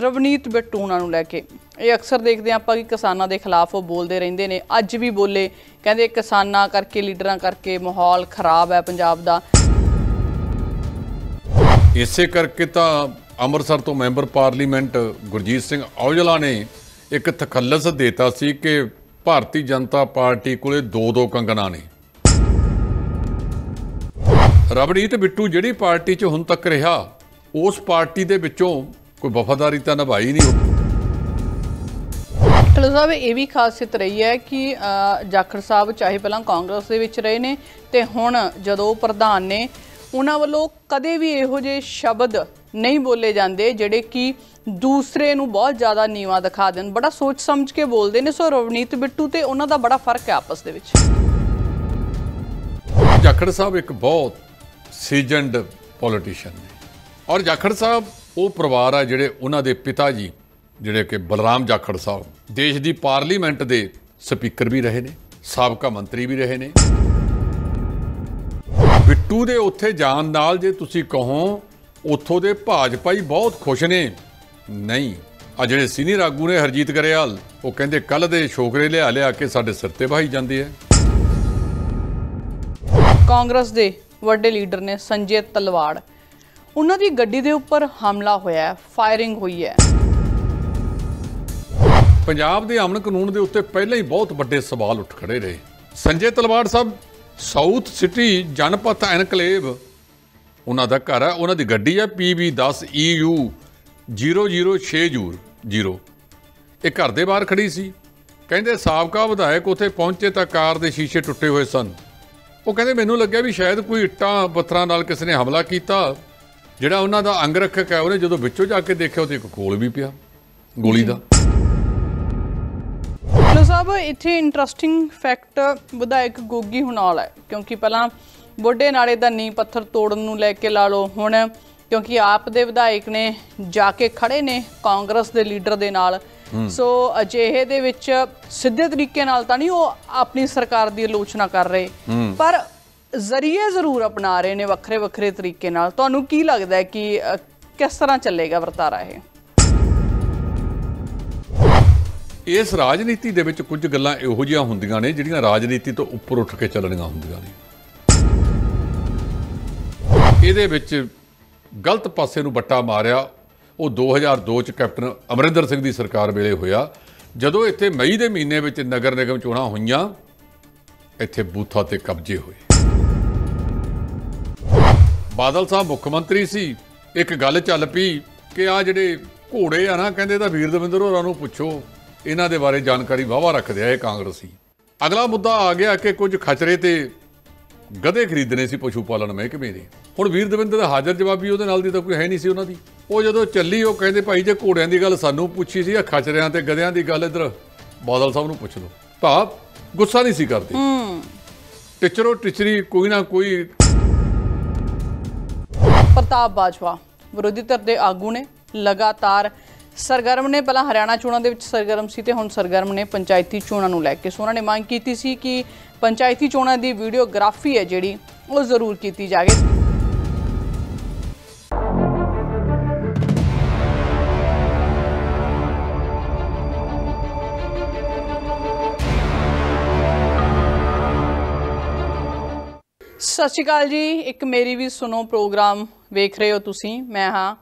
ਰਵਨੀਤ ਬਿੱਟੂ ਉਹਨਾਂ ਨੂੰ ਲੈ ਕੇ ਇਹ ਅਕਸਰ ਦੇਖਦੇ ਆਪਾਂ ਕਿ ਕਿਸਾਨਾਂ ਦੇ ਖਿਲਾਫ ਉਹ ਬੋਲਦੇ ਰਹਿੰਦੇ ਨੇ ਅੱਜ ਵੀ ਬੋਲੇ ਕਹਿੰਦੇ ਕਿਸਾਨਾਂ ਕਰਕੇ ਲੀਡਰਾਂ ਕਰਕੇ ਮਾਹੌਲ ਖਰਾਬ ਹੈ ਪੰਜਾਬ ਦਾ ਇਸੇ ਕਰਕੇ ਤਾਂ ਅੰਮ੍ਰਿਤਸਰ ਤੋਂ ਮੈਂਬਰ ਪਾਰਲੀਮੈਂਟ ਗੁਰਜੀਤ ਸਿੰਘ ਔਜਲਾ ਨੇ ਇੱਕ ਤਖੱਲਸ ਦਿੱਤਾ ਸੀ ਕਿ ਭਾਰਤੀ ਜਨਤਾ ਪਾਰਟੀ ਕੋਲੇ ਦੋ ਦੋ ਕੰਗਣਾ ਨੇ ਰਵਨੀਤ ਬਿੱਟੂ ਜਿਹੜੀ ਪਾਰਟੀ 'ਚ ਹੁਣ ਤੱਕ ਰਿਹਾ ਉਸ ਪਾਰਟੀ ਦੇ ਵਿੱਚੋਂ ਕੋਈ ਵਫਾਦਾਰੀ ਤਾਂ ਨਿਭਾਈ ਨਹੀਂ ਕਲੋ ਸਾਹਿਬ ਇਹ ਵੀ ਖਾਸਿਤ ਰਹੀ ਹੈ ਕਿ ਜਾਖੜ ਸਾਹਿਬ ਚਾਹੇ ਪਹਿਲਾਂ ਕਾਂਗਰਸ ਦੇ ਵਿੱਚ ਰਹੇ ਨੇ ਤੇ ਹੁਣ ਜਦੋਂ ਪ੍ਰਧਾਨ ਨੇ ਉਹਨਾਂ ਵੱਲੋਂ ਕਦੇ ਵੀ ਇਹੋ ਜਿਹੇ ਸ਼ਬਦ ਨਹੀਂ ਬੋਲੇ ਜਾਂਦੇ ਜਿਹੜੇ ਕਿ ਦੂਸਰੇ ਨੂੰ ਬਹੁਤ ਜ਼ਿਆਦਾ ਨੀਵਾ ਦਿਖਾ ਦੇਣ ਬੜਾ ਸੋਚ ਸਮਝ ਕੇ ਬੋਲਦੇ ਨੇ ਸੋ ਰਵਨੀਤ ਬਿੱਟੂ ਤੇ ਉਹਨਾਂ ਦਾ ਬੜਾ ਫਰਕ ਹੈ ਆਪਸ ਦੇ ਵਿੱਚ ਜਾਖੜ ਸਾਹਿਬ ਇੱਕ ਬਹੁਤ ਸੀਜਨਡ ਪੋਲੀਟੀਸ਼ੀਅਨ ਨੇ ਔਰ ਜਾਖੜ ਸਾਹਿਬ ਉਹ ਪਰਿਵਾਰ ਆ ਜਿਹੜੇ ਉਹਨਾਂ ਦੇ ਪਿਤਾ ਜੀ ਜਿਹੜੇ ਕਿ ਬਲਰਾਮ ਜਾਖੜ ਸਾਹਿਬ ਦੇਸ਼ ਦੀ ਪਾਰਲੀਮੈਂਟ ਦੇ ਸਪੀਕਰ ਵੀ ਰਹੇ ਨੇ ਸਾਬਕਾ ਮੰਤਰੀ ਵੀ ਰਹੇ ਨੇ ਬਿੱਟੂ ਦੇ ਉੱਥੇ ਜਾਣ ਨਾਲ ਜੇ ਤੁਸੀਂ ਕਹੋ ਉੱਥੋਂ ਦੇ ਭਾਜਪਾ ਹੀ ਬਹੁਤ ਖੁਸ਼ ਨੇ ਨਹੀਂ ਆ ਜਿਹੜੇ ਸੀਨੀਅਰ ਆਗੂ ਨੇ ਹਰਜੀਤ ਗਰੇਵਾਲ ਉਹ ਕਹਿੰਦੇ ਕੱਲ ਦੇ ਛੋਕਰੇ ਲਿਆ ਲਿਆ ਕੇ ਸਾਡੇ ਸਿਰ ਤੇ ਵਾਹੀ ਜਾਂਦੇ ਆ ਕਾਂਗਰਸ ਦੇ ਵੱਡੇ ਲੀਡਰ ਨੇ ਸੰਜੇ ਤਲਵਾੜ ਉਹਨਾਂ ਦੀ ਗੱਡੀ ਦੇ ਉੱਪਰ ਹਮਲਾ ਹੋਇਆ ਹੈ ਫਾਇਰਿੰਗ ਹੋਈ ਹੈ ਪੰਜਾਬ ਦੇ ਅਮਨ ਕਾਨੂੰਨ ਦੇ ਉੱਤੇ ਪਹਿਲਾਂ ਹੀ ਬਹੁਤ ਵੱਡੇ ਸਵਾਲ ਉੱਠ ਖੜੇ ਰਹੇ Sanjay Talwar Sahib South City Janpath enclave ਉਹਨਾਂ ਦਾ ਘਰ ਹੈ ਉਹਨਾਂ ਦੀ ਗੱਡੀ ਹੈ 10 EU 006 ਜੂਰ 0 ਇਹ ਘਰ ਦੇ ਬਾਹਰ ਖੜੀ ਸੀ ਕਹਿੰਦੇ ਸਾਬਕਾ ਵਿਧਾਇਕ ਉੱਥੇ ਪਹੁੰਚੇ ਤਾਂ ਕਾਰ ਦੇ ਸ਼ੀਸ਼ੇ ਟੁੱਟੇ ਹੋਏ ਸਨ ਉਹ ਕਹਿੰਦੇ ਮੈਨੂੰ ਲੱਗਿਆ ਵੀ ਸ਼ਾਇਦ ਕੋਈ ਇੱਟਾਂ ਪੱਥਰਾਂ ਨਾਲ ਕਿਸ ਨੇ ਹਮਲਾ ਕੀਤਾ ਜਿਹੜਾ ਉਹਨਾਂ ਦਾ ਅੰਗਰਖਕ ਹੈ ਉਹਨੇ ਜਦੋਂ ਵਿੱਚੋਂ ਜਾ ਕੇ ਦੇਖਿਆ ਉਹਦੇ ਇੱਕ ਕੋਲ ਵੀ ਪਿਆ ਗੋਲੀ ਦਾ ਲੋ ਸਾਹਿਬ ਇੱਥੇ ਇੰਟਰਸਟਿੰਗ ਫੈਕਟ ਵਿਧਾਇਕ ਗੋਗੀ ਹੁਣਾਲ ਹੈ ਕਿਉਂਕਿ ਪਹਿਲਾਂ ਬੋਡੇ ਨਾਲੇ ਦਾ ਨੀ ਪੱਥਰ ਤੋੜਨ ਨੂੰ ਲੈ ਕੇ ਲਾ ਲੋ ਹੁਣ ਕਿਉਂਕਿ ਆਪ ਦੇ ਵਿਧਾਇਕ ਨੇ ਜਾ ਕੇ ਖੜੇ ਨੇ ਕਾਂਗਰਸ ਦੇ ਲੀਡਰ ਦੇ ਨਾਲ ਸੋ ਅਜਿਹੇ ਦੇ ਵਿੱਚ ਸਿੱਧੇ ਤਰੀਕੇ ਨਾਲ ਤਾਂ ਨਹੀਂ ਉਹ ਆਪਣੀ ਸਰਕਾਰ ਦੀ ਆਲੋਚਨਾ ਕਰ ਰਹੇ ਪਰ ਜ਼ਰੀਏ ਜ਼ਰੂਰ ਅਪਣਾ ਰਹੇ ਨੇ ਵੱਖਰੇ ਵੱਖਰੇ ਤਰੀਕੇ ਨਾਲ ਤੁਹਾਨੂੰ ਕੀ ਲੱਗਦਾ ਹੈ ਕਿ ਕਿਸ ਤਰ੍ਹਾਂ ਚੱਲੇਗਾ ਵਰਤਾਰਾ ਇਹ ਇਸ ਰਾਜਨੀਤੀ ਦੇ ਵਿੱਚ ਕੁਝ ਗੱਲਾਂ ਇਹੋ ਜਿਹੀਆਂ ਹੁੰਦੀਆਂ ਨੇ ਜਿਹੜੀਆਂ ਰਾਜਨੀਤੀ ਤੋਂ ਉੱਪਰ ਉੱਠ ਕੇ ਚੱਲਣੀਆਂ ਹੁੰਦੀਆਂ ਨੇ ਇਹਦੇ ਵਿੱਚ ਗਲਤ ਪਾਸੇ ਨੂੰ ਬੱਟਾ ਮਾਰਿਆ ਉਹ 2002 ਚ ਕੈਪਟਨ ਅਮਰਿੰਦਰ ਸਿੰਘ ਦੀ ਸਰਕਾਰ ਵੇਲੇ ਹੋਇਆ ਜਦੋਂ ਇੱਥੇ ਮਈ ਦੇ ਮਹੀਨੇ ਵਿੱਚ ਨਗਰ ਨਿਗਮ ਚੋਣਾਂ ਹੋਈਆਂ ਇੱਥੇ ਬੂਥਾ ਤੇ ਕਬਜ਼ੇ ਹੋਏ ਬਾਦਲ ਸਾਹਿਬ ਮੁੱਖ ਮੰਤਰੀ ਸੀ ਇੱਕ ਗੱਲ ਚੱਲ ਪਈ ਕਿ ਆ ਜਿਹੜੇ ਘੋੜੇ ਆ ਨਾ ਕਹਿੰਦੇ ਤਾਂ ਵੀਰ ਦਵਿੰਦਰ ਹੋਰਾਂ ਨੂੰ ਪੁੱਛੋ ਇਹਨਾਂ ਦੇ ਬਾਰੇ ਜਾਣਕਾਰੀ ਵਾਵਾ ਰੱਖਦੇ ਆ ਇਹ ਕਾਂਗਰਸੀ ਅਗਲਾ ਮੁੱਦਾ ਆ ਗਿਆ ਕਿ ਕੁਝ ਖਚਰੇ ਤੇ ਗਧੇ ਖਰੀਦਨੇ ਸੀ ਪਸ਼ੂ ਪਾਲਣ ਮਹਿਕਮੇ ਨੇ ਹੁਣ ਵੀਰ ਦਵਿੰਦਰ ਦਾ ਹਾਜ਼ਰ ਜਵਾਬੀ ਉਹਦੇ ਨਾਲ ਦੀ ਤਾਂ ਕੋਈ ਹੈ ਨਹੀਂ ਸੀ ਉਹਨਾਂ ਦੀ ਉਹ ਜਦੋਂ ਚੱਲੀ ਉਹ ਕਹਿੰਦੇ ਭਾਈ ਜੇ ਘੋੜਿਆਂ ਦੀ ਗੱਲ ਸਾਨੂੰ ਪੁੱਛੀ ਸੀ ਆ ਖਚਰਿਆਂ ਤੇ ਗਧਿਆਂ ਦੀ ਗੱਲ ਇਧਰ ਬਾਦਲ ਸਾਹਿਬ ਨੂੰ ਪੁੱਛ ਲਓ ਭਾਵ ਗੁੱਸਾ ਨਹੀਂ ਸੀ ਕਰਦੇ ਟਿਚਰੋ ਟਿਚਰੀ ਕੋਈ ਨਾ ਕੋਈ ਪ੍ਰਤਾਪ ਬਾਜਵਾ ਵਿਰੋਧੀ ਧਿਰ ਦੇ ਆਗੂ ਨੇ ਲਗਾਤਾਰ ਸਰਗਰਮ ਨੇ ਪਹਿਲਾਂ ਹਰਿਆਣਾ ਚੋਣਾਂ ਦੇ ਵਿੱਚ ਸਰਗਰਮ ਸੀ ਤੇ ਹੁਣ ਸਰਗਰਮ ਨੇ ਪੰਚਾਇਤੀ ਚੋਣਾਂ ਨੂੰ ਲੈ ਕੇ ਸੋ ਉਹਨਾਂ ਨੇ ਮੰਗ ਕੀਤੀ ਸੀ ਕਿ ਪੰਚਾਇਤੀ ਚੋਣਾਂ ਦੀ ਵੀਡੀਓਗ੍ਰਾਫੀ ਹੈ ਜਿਹੜੀ ਉਹ ਜ਼ਰੂਰ ਕੀਤੀ ਜਾਵੇ ਸਤਿ ਸ਼੍ਰੀ ਅਕਾਲ ਜੀ ਇੱਕ ਮੇਰੀ ਵੀ ਸੁਣੋ ਪ੍ਰੋਗਰਾਮ ਵੇਖ ਰਹੇ ਹੋ ਤੁਸੀਂ ਮੈਂ ਹਾਂ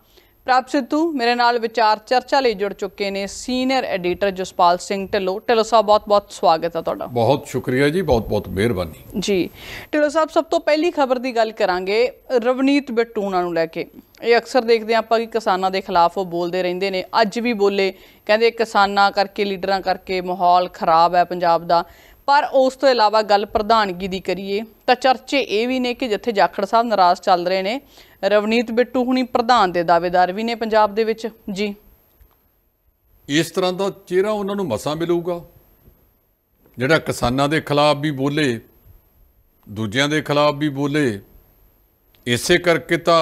ਪ੍ਰਾਪ ਸਿੱਧੂ ਮੇਰੇ ਨਾਲ ਵਿਚਾਰ ਚਰਚਾ ਲਈ ਜੁੜ ਚੁੱਕੇ ਨੇ ਸੀਨੀਅਰ ਐਡੀਟਰ ਜਸਪਾਲ ਸਿੰਘ ਢਿੱਲੋ ਢਿੱਲੋ ਸਾਹਿਬ ਬਹੁਤ-ਬਹੁਤ ਸਵਾਗਤ ਹੈ ਤੁਹਾਡਾ ਬਹੁਤ ਸ਼ੁਕਰੀਆ ਜੀ ਬਹੁਤ-ਬਹੁਤ ਮਿਹਰਬਾਨੀ ਜੀ ਢਿੱਲੋ ਸਾਹਿਬ ਸਭ ਤੋਂ ਪਹਿਲੀ ਖਬਰ ਦੀ ਗੱਲ ਕਰਾਂਗੇ ਰਵਨੀਤ ਬਟੂਣਾ ਨੂੰ ਲੈ ਕੇ ਇਹ ਅਕਸਰ ਦੇਖਦੇ ਆਪਾਂ ਕਿ ਕਿਸਾਨਾਂ ਦੇ ਖਿਲਾਫ ਉਹ ਬੋਲਦੇ ਰਹਿੰਦੇ ਨੇ ਅੱਜ ਵੀ ਬੋਲੇ ਕਹਿੰਦੇ ਕਿਸਾਨਾਂ ਕਰਕੇ ਲੀਡਰਾਂ ਕਰਕੇ ਮਾਹੌਲ ਖਰਾਬ ਹੈ ਪੰਜਾਬ ਦਾ ਪਰ ਉਸ ਤੋਂ ਇਲਾਵਾ ਗੱਲ ਪ੍ਰਧਾਨਗੀ ਦੀ ਕਰੀਏ ਤਾਂ ਚਰਚੇ ਇਹ ਵੀ ਨੇ ਕਿ ਜਿੱਥੇ ਜਾਖੜ ਸਾਹਿਬ ਨਾਰਾਜ਼ ਚੱਲ ਰਹੇ ਨੇ ਰਵਨੀਤ ਬਿੱਟੂ ਹੁਣੀ ਪ੍ਰਧਾਨ ਦੇ ਦਾਅਵੇਦਾਰ ਵੀ ਨੇ ਪੰਜਾਬ ਦੇ ਵਿੱਚ ਜੀ ਇਸ ਤਰ੍ਹਾਂ ਦਾ ਚਿਹਰਾ ਉਹਨਾਂ ਨੂੰ ਮਸਾ ਮਿਲੂਗਾ ਜਿਹੜਾ ਕਿਸਾਨਾਂ ਦੇ ਖਿਲਾਫ ਵੀ ਬੋਲੇ ਦੂਜਿਆਂ ਦੇ ਖਿਲਾਫ ਵੀ ਬੋਲੇ ਇਸੇ ਕਰਕੇ ਤਾਂ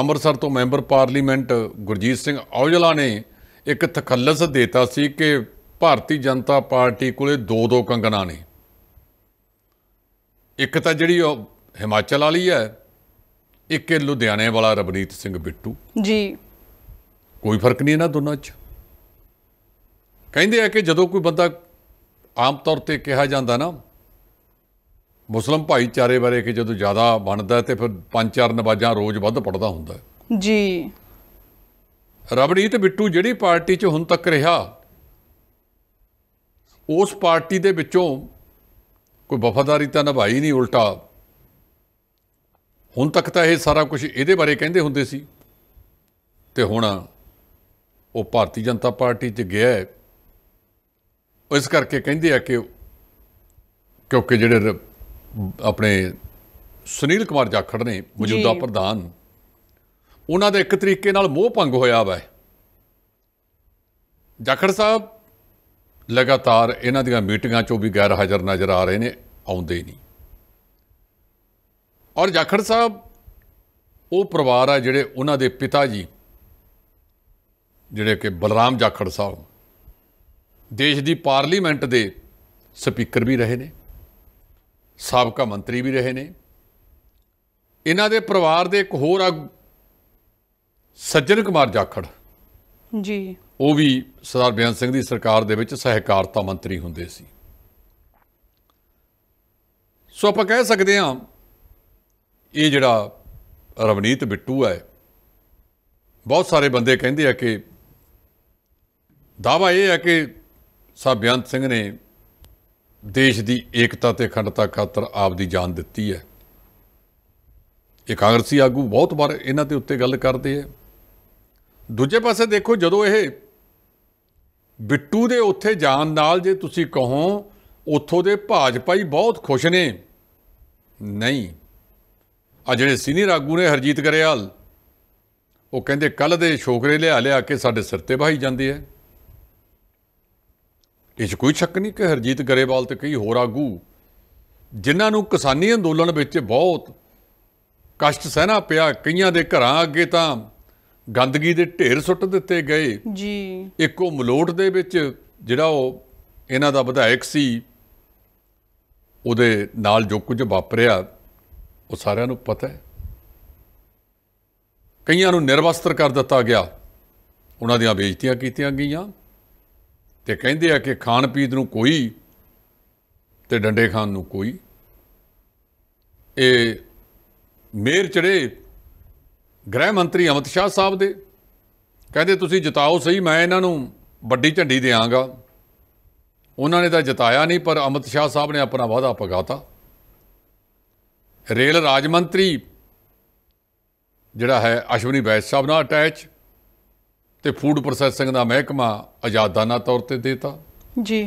ਅੰਮ੍ਰਿਤਸਰ ਤੋਂ ਮੈਂਬਰ ਪਾਰਲੀਮੈਂਟ ਗੁਰਜੀਤ ਸਿੰਘ ਔਜਲਾ ਨੇ ਇੱਕ ਤਖੱਲਸ ਦਿੱਤਾ ਸੀ ਕਿ ਭਾਰਤੀ ਜਨਤਾ ਪਾਰਟੀ ਕੋਲੇ ਦੋ ਦੋ ਕੰਗਨਾ ਨੇ ਇੱਕ ਤਾਂ ਜਿਹੜੀ ਉਹ ਹਿਮਾਚਲ ਵਾਲੀ ਹੈ ਇੱਕ ਇਹ ਲੁਧਿਆਣੇ ਵਾਲਾ ਰਬਨੀਤ ਸਿੰਘ ਬਿੱਟੂ ਜੀ ਕੋਈ ਫਰਕ ਨਹੀਂ ਇਹਨਾਂ ਦੋਨਾਂ 'ਚ ਕਹਿੰਦੇ ਆ ਕਿ ਜਦੋਂ ਕੋਈ ਬੰਦਾ ਆਮ ਤੌਰ ਤੇ ਕਿਹਾ ਜਾਂਦਾ ਨਾ ਮੁਸਲਮ ਭਾਈਚਾਰੇ ਬਾਰੇ ਕਿ ਜਦੋਂ ਜ਼ਿਆਦਾ ਬਣਦਾ ਤੇ ਫਿਰ ਪੰਜ ਚਾਰ ਨਵਾਜ਼ਾਂ ਰੋਜ਼ ਵੱਧ ਪੜਦਾ ਹੁੰਦਾ ਜੀ ਰਬਨੀਤ ਬਿੱਟੂ ਜਿਹੜੀ ਪਾਰਟੀ 'ਚ ਹੁਣ ਤੱਕ ਰਿਹਾ ਉਸ ਪਾਰਟੀ ਦੇ ਵਿੱਚੋਂ ਕੋਈ ਵਫਾਦਾਰੀ ਤਾਂ ਨਿਭਾਈ ਨਹੀਂ ਉਲਟਾ ਹੁਣ ਤੱਕ ਤਾਂ ਇਹ ਸਾਰਾ ਕੁਝ ਇਹਦੇ ਬਾਰੇ ਕਹਿੰਦੇ ਹੁੰਦੇ ਸੀ ਤੇ ਹੁਣ ਉਹ ਭਾਰਤੀ ਜਨਤਾ ਪਾਰਟੀ 'ਚ ਗਿਆ ਹੈ ਇਸ ਕਰਕੇ ਕਹਿੰਦੇ ਆ ਕਿ ਕਿਉਂਕਿ ਜਿਹੜੇ ਆਪਣੇ ਸੁਨੀਲ ਕੁਮਾਰ ਜਾਖੜ ਨੇ ਮੌਜੂਦਾ ਪ੍ਰਧਾਨ ਉਹਨਾਂ ਦਾ ਇੱਕ ਤਰੀਕੇ ਨਾਲ ਮੋਹ ਭੰਗ ਹੋਇਆ ਵਾ ਜਾਖੜ ਸਾਹਿਬ ਲਗਾਤਾਰ ਇਹਨਾਂ ਦੀਆਂ ਮੀਟਿੰਗਾਂ 'ਚੋਂ ਵੀ ਗੈਰ ਹਾਜ਼ਰ ਨਜ਼ਰ ਆ ਰਹੇ ਨੇ ਆਉਂਦੇ ਨਹੀਂ ਔਰ ਜਾਖੜ ਸਾਹਿਬ ਉਹ ਪਰਿਵਾਰ ਆ ਜਿਹੜੇ ਉਹਨਾਂ ਦੇ ਪਿਤਾ ਜੀ ਜਿਹੜੇ ਕਿ ਬਲਰਾਮ ਜਾਖੜ ਸਾਹਿਬ ਦੇਸ਼ ਦੀ ਪਾਰਲੀਮੈਂਟ ਦੇ ਸਪੀਕਰ ਵੀ ਰਹੇ ਨੇ ਸਾਬਕਾ ਮੰਤਰੀ ਵੀ ਰਹੇ ਨੇ ਇਹਨਾਂ ਦੇ ਪਰਿਵਾਰ ਦੇ ਇੱਕ ਹੋਰ ਸੱਜਣ ਕੁਮਾਰ ਜਾਖੜ ਜੀ ਉਹ ਵੀ ਸਰਦਾਰ ਬਿਆਨ ਸਿੰਘ ਦੀ ਸਰਕਾਰ ਦੇ ਵਿੱਚ ਸਹਿਕਾਰਤਾ ਮੰਤਰੀ ਹੁੰਦੇ ਸੀ ਸੋ ਆਪਾਂ ਕਹਿ ਸਕਦੇ ਹਾਂ ਇਹ ਜਿਹੜਾ ਰਵਨੀਤ ਬਿੱਟੂ ਹੈ ਬਹੁਤ ਸਾਰੇ ਬੰਦੇ ਕਹਿੰਦੇ ਆ ਕਿ ਦਾਵਾ ਇਹ ਹੈ ਕਿ ਸਾਹਿਬ ਬਿਆਨ ਸਿੰਘ ਨੇ ਦੇਸ਼ ਦੀ ਏਕਤਾ ਤੇ ਅਖੰਡਤਾ ਖਾਤਰ ਆਪ ਦੀ ਜਾਨ ਦਿੱਤੀ ਹੈ ਇਹ ਕਾਂਗਰਸੀ ਆਗੂ ਬਹੁਤ ਵਾਰ ਇਹਨਾਂ ਦੇ ਉੱਤੇ ਗੱਲ ਕਰਦੇ ਆ ਦੂਜੇ ਪਾਸੇ ਦੇਖੋ ਜਦੋਂ ਇਹ ਬਿੱਟੂ ਦੇ ਉੱਥੇ ਜਾਣ ਨਾਲ ਜੇ ਤੁਸੀਂ ਕਹੋ ਉੱਥੋਂ ਦੇ ਭਾਜਪਾਈ ਬਹੁਤ ਖੁਸ਼ ਨੇ ਨਹੀਂ ਆ ਜਿਹੜੇ ਸੀਨੀਅਰ ਆਗੂ ਨੇ ਹਰਜੀਤ ਗਰੇਵਾਲ ਉਹ ਕਹਿੰਦੇ ਕੱਲ ਦੇ ਛੋਕਰੇ ਲਿਆ ਲਿਆ ਕੇ ਸਾਡੇ ਸਿਰ ਤੇ ਵਾਹੀ ਜਾਂਦੇ ਐ ਇਹ ਕੋਈ ਸ਼ੱਕ ਨਹੀਂ ਕਿ ਹਰਜੀਤ ਗਰੇਵਾਲ ਤੇ ਕਈ ਹੋਰ ਆਗੂ ਜਿਨ੍ਹਾਂ ਨੂੰ ਕਿਸਾਨੀ ਅੰਦੋਲਨ ਵਿੱਚ ਬਹੁਤ ਕਸ਼ਟ ਸਹਿਣਾ ਪਿਆ ਕਈਆਂ ਦੇ ਘਰਾਂ ਅੱਗੇ ਤਾਂ ਗੰਦਗੀ ਦੇ ਢੇਰ ਸੁੱਟ ਦਿੱਤੇ ਗਏ ਜੀ ਇੱਕੋ ਮਲੋਟ ਦੇ ਵਿੱਚ ਜਿਹੜਾ ਉਹ ਇਹਨਾਂ ਦਾ ਵਿਧਾਇਕ ਸੀ ਉਹਦੇ ਨਾਲ ਜੋ ਕੁਝ ਵਾਪਰਿਆ ਉਹ ਸਾਰਿਆਂ ਨੂੰ ਪਤਾ ਹੈ ਕਈਆਂ ਨੂੰ ਨਿਰਵਸਤਰ ਕਰ ਦਿੱਤਾ ਗਿਆ ਉਹਨਾਂ ਦੀਆਂ ਬੇਇੱਜ਼ਤੀਆਂ ਕੀਤੀਆਂ ਗਈਆਂ ਤੇ ਕਹਿੰਦੇ ਆ ਕਿ ਖਾਣ ਪੀਣ ਨੂੰ ਕੋਈ ਤੇ ਡੰਡੇ ਖਾਣ ਨੂੰ ਕੋਈ ਇਹ ਮੇਰ ਚੜੇ ਗ੍ਰਹਿ ਮੰਤਰੀ ਅਮਿਤ ਸ਼ਾਹ ਸਾਹਿਬ ਦੇ ਕਹਿੰਦੇ ਤੁਸੀਂ ਜਿਤਾਓ ਸਹੀ ਮੈਂ ਇਹਨਾਂ ਨੂੰ ਵੱਡੀ ਝੰਡੀ ਦੇਵਾਂਗਾ ਉਹਨਾਂ ਨੇ ਤਾਂ ਜਿਤਾਇਆ ਨਹੀਂ ਪਰ ਅਮਿਤ ਸ਼ਾਹ ਸਾਹਿਬ ਨੇ ਆਪਣਾ ਵਾਅਦਾ ਪਗਾਤਾ ਰੇਲ ਰਾਜ ਮੰਤਰੀ ਜਿਹੜਾ ਹੈ ਅਸ਼ਵਨੀ ਬੈਸ ਸਾਹਿਬ ਨਾਲ ਅਟੈਚ ਤੇ ਫੂਡ ਪ੍ਰੋਸੈਸਿੰਗ ਦਾ ਮਹਿਕਮਾ ਆਜ਼ਾਦਾਨਾ ਤੌਰ ਤੇ ਦੇਤਾ ਜੀ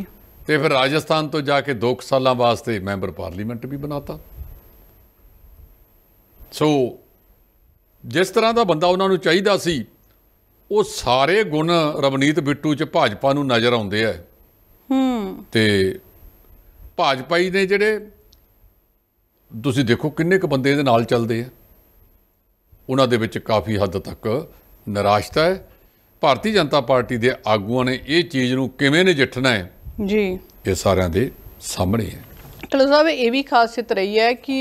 ਤੇ ਫਿਰ ਰਾਜਸਥਾਨ ਤੋਂ ਜਾ ਕੇ 2 ਸਾਲਾਂ ਵਾਸਤੇ ਮੈਂਬਰ ਪਾਰਲੀਮੈਂਟ ਵੀ ਬਣਾਤਾ ਸੋ ਜਿਸ ਤਰ੍ਹਾਂ ਦਾ ਬੰਦਾ ਉਹਨਾਂ ਨੂੰ ਚਾਹੀਦਾ ਸੀ ਉਹ ਸਾਰੇ ਗੁਣ ਰਵਨੀਤ ਬਿੱਟੂ 'ਚ ਭਾਜਪਾ ਨੂੰ ਨਜ਼ਰ ਆਉਂਦੇ ਆ ਹੂੰ ਤੇ ਭਾਜਪਾਈ ਨੇ ਜਿਹੜੇ ਤੁਸੀਂ ਦੇਖੋ ਕਿੰਨੇ ਕ ਬੰਦੇ ਇਹਦੇ ਨਾਲ ਚੱਲਦੇ ਆ ਉਹਨਾਂ ਦੇ ਵਿੱਚ ਕਾਫੀ ਹੱਦ ਤੱਕ ਨਿਰਾਸ਼ਤਾ ਹੈ ਭਾਰਤੀ ਜਨਤਾ ਪਾਰਟੀ ਦੇ ਆਗੂਆਂ ਨੇ ਇਹ ਚੀਜ਼ ਨੂੰ ਕਿਵੇਂ ਨਜਿੱਠਣਾ ਹੈ ਜੀ ਇਹ ਸਾਰਿਆਂ ਦੇ ਸਾਹਮਣੇ ਹੈ ਢੱਲੋ ਸਾਹਿਬ ਇਹ ਵੀ ਖਾਸਿਤ ਰਹੀ ਹੈ ਕਿ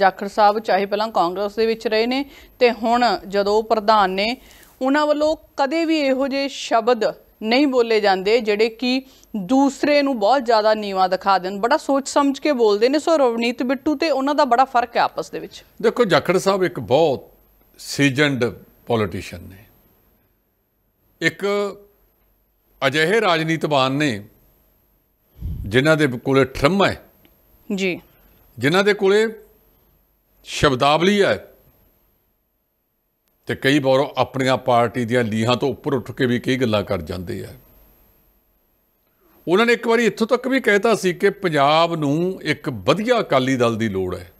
ਜਾਖੜ ਸਾਹਿਬ ਚਾਹੇ ਪਹਿਲਾਂ ਕਾਂਗਰਸ ਦੇ ਵਿੱਚ ਰਹੇ ਨੇ ਤੇ ਹੁਣ ਜਦੋਂ ਪ੍ਰਧਾਨ ਨੇ ਉਹਨਾਂ ਵੱਲੋਂ ਕਦੇ ਵੀ ਇਹੋ ਜਿਹੇ ਸ਼ਬਦ ਨਹੀਂ ਬੋਲੇ ਜਾਂਦੇ ਜਿਹੜੇ ਕਿ ਦੂਸਰੇ ਨੂੰ ਬਹੁਤ ਜ਼ਿਆਦਾ ਨੀਵਾ ਦਿਖਾ ਦੇਣ ਬੜਾ ਸੋਚ ਸਮਝ ਕੇ ਬੋਲਦੇ ਨੇ ਸੋ ਰਵਨੀਤ ਬਿੱਟੂ ਤੇ ਉਹਨਾਂ ਦਾ ਬੜਾ ਫਰਕ ਹੈ ਆਪਸ ਦੇ ਵਿੱਚ ਦੇਖੋ ਜਾਖੜ ਸਾਹਿਬ ਇੱਕ ਬਹੁਤ ਸੀਜਨਡ ਪੋਲੀਟੀਸ਼ੀਅਨ ਨੇ ਇੱਕ ਅਜਿਹੇ ਬਾਨ ਨੇ ਜਿਨ੍ਹਾਂ ਦੇ ਕੋਲੇ ਠਰਮ ਹੈ ਜੀ ਜਿਨ੍ਹਾਂ ਦੇ ਕੋਲੇ ਸ਼ਬਦਾਵਲੀ ਹੈ ਤੇ ਕਈ ਵਾਰ ਆਪਣੀਆਂ ਪਾਰਟੀ ਦੀਆਂ ਲੀਹਾਂ ਤੋਂ ਉੱਪਰ ਉੱਠ ਕੇ ਵੀ ਕਈ ਗੱਲਾਂ ਕਰ ਜਾਂਦੇ ਆ ਉਹਨਾਂ ਨੇ ਇੱਕ ਵਾਰੀ ਇੱਥੋਂ ਤੱਕ ਵੀ ਕਹਿਤਾ ਸੀ ਕਿ ਪੰਜਾਬ ਨੂੰ ਇੱਕ ਵਧੀਆ ਅਕਾਲੀ ਦਲ ਦੀ ਲੋੜ ਹੈ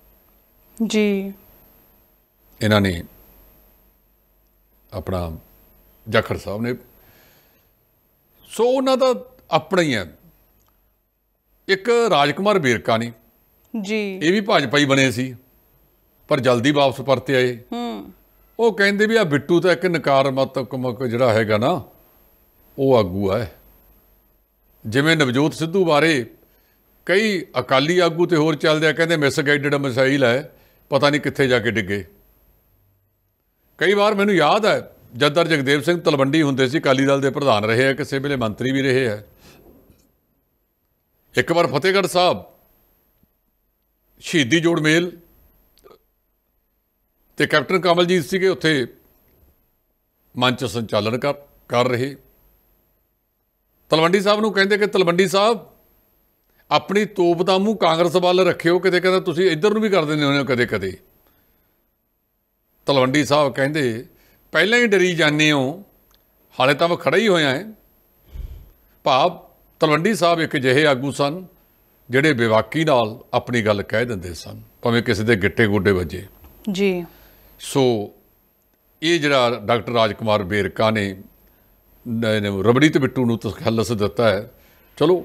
ਜੀ ਇਹਨਾਂ ਨੇ ਆਪਣਾ ਜਖੜ ਸਾਹਿਬ ਨੇ ਸੋ ਉਹਨਾਂ ਦਾ ਆਪਣਾ ਹੀ ਹੈ ਇੱਕ ਰਾਜਕੁਮਾਰ ਬੀਰਕਾ ਨੇ ਜੀ ਇਹ ਵੀ ਭਾਜਪਾ ਹੀ ਬਣੇ ਸੀ ਪਰ ਜਲਦੀ ਵਾਪਸ ਪਰਤੇ ਆਏ ਹੂੰ ਉਹ ਕਹਿੰਦੇ ਵੀ ਆ ਬਿੱਟੂ ਤਾਂ ਇੱਕ ਨਕਾਰਾਤਮਕ ਜਿਹੜਾ ਹੈਗਾ ਨਾ ਉਹ ਆਗੂ ਆ ਜਿਵੇਂ ਨਵਜੋਤ ਸਿੱਧੂ ਬਾਰੇ ਕਈ ਅਕਾਲੀ ਆਗੂ ਤੇ ਹੋਰ ਚੱਲਦੇ ਆ ਕਹਿੰਦੇ ਮਿਸਗਾਈਡਡ ਮਿਸਾਈਲ ਹੈ ਪਤਾ ਨਹੀਂ ਕਿੱਥੇ ਜਾ ਕੇ ਡਿੱਗੇ ਕਈ ਵਾਰ ਮੈਨੂੰ ਯਾਦ ਹੈ ਜਦਰ ਜਗਦੇਵ ਸਿੰਘ ਤਲਵੰਡੀ ਹੁੰਦੇ ਸੀ ਅਕਾਲੀ ਦਲ ਦੇ ਪ੍ਰਧਾਨ ਰਹੇ ਆ ਕਿਸੇ ਵੇਲੇ ਮੰਤਰੀ ਵੀ ਰਹੇ ਆ ਇੱਕ ਵਾਰ ਫਤਿਹਗੜ੍ਹ ਸਾਹਿਬ ਸ਼ਹੀਦੀ ਜੋੜ ਮੇਲ ਤੇ ਕੈਪਟਨ ਕਮਲਜੀਤ ਸੀਗੇ ਉੱਥੇ ਮੰਚ ਸੰਚਾਲਨ ਕਰ ਕਰ ਰਹੇ ਤਲਵੰਡੀ ਸਾਹਿਬ ਨੂੰ ਕਹਿੰਦੇ ਕਿ ਤਲਵੰਡੀ ਸਾਹਿਬ ਆਪਣੀ ਤੋਪ ਦਾ ਮੂੰਹ ਕਾਂਗਰਸ ਵੱਲ ਰੱਖਿਓ ਕਿਤੇ ਕਹਿੰਦਾ ਤੁਸੀਂ ਇੱਧਰ ਨੂੰ ਵੀ ਕਰ ਦਿੰਦੇ ਹੋ ਕਦੇ ਕਦੇ ਤਲਵੰਡੀ ਸਾਹਿਬ ਕਹਿੰਦੇ ਪਹਿਲਾਂ ਹੀ ਡਰੀ ਜਾਂਦੇ ਹੋ ਹਾਲੇ ਤਾਂ ਵਖੜਾ ਖੜਾ ਹੀ ਹੋਇਆ ਹੈ ਭਾਵ ਤਲਵੰਡੀ ਸਾਹਿਬ ਇੱਕ ਜਿਹੇ ਆਗੂ ਸਨ ਜਿਹੜੇ ਬੇਵਾਕੀ ਨਾਲ ਆਪਣੀ ਗੱਲ ਕਹਿ ਦਿੰਦੇ ਸਨ ਭਾਵੇਂ ਕਿਸੇ ਦੇ ਗਿੱਟੇ ਗੋਡੇ ਵੱਜੇ ਜੀ ਸੋ ਇਹ ਜਿਹੜਾ ਡਾਕਟਰ ਰਾਜਕੁਮਾਰ ਬੇਰਕਾ ਨੇ ਰਬੜੀ ਤੇ ਬਿੱਟੂ ਨੂੰ ਤਖੱਲਸ ਦਿੱਤਾ ਹੈ ਚਲੋ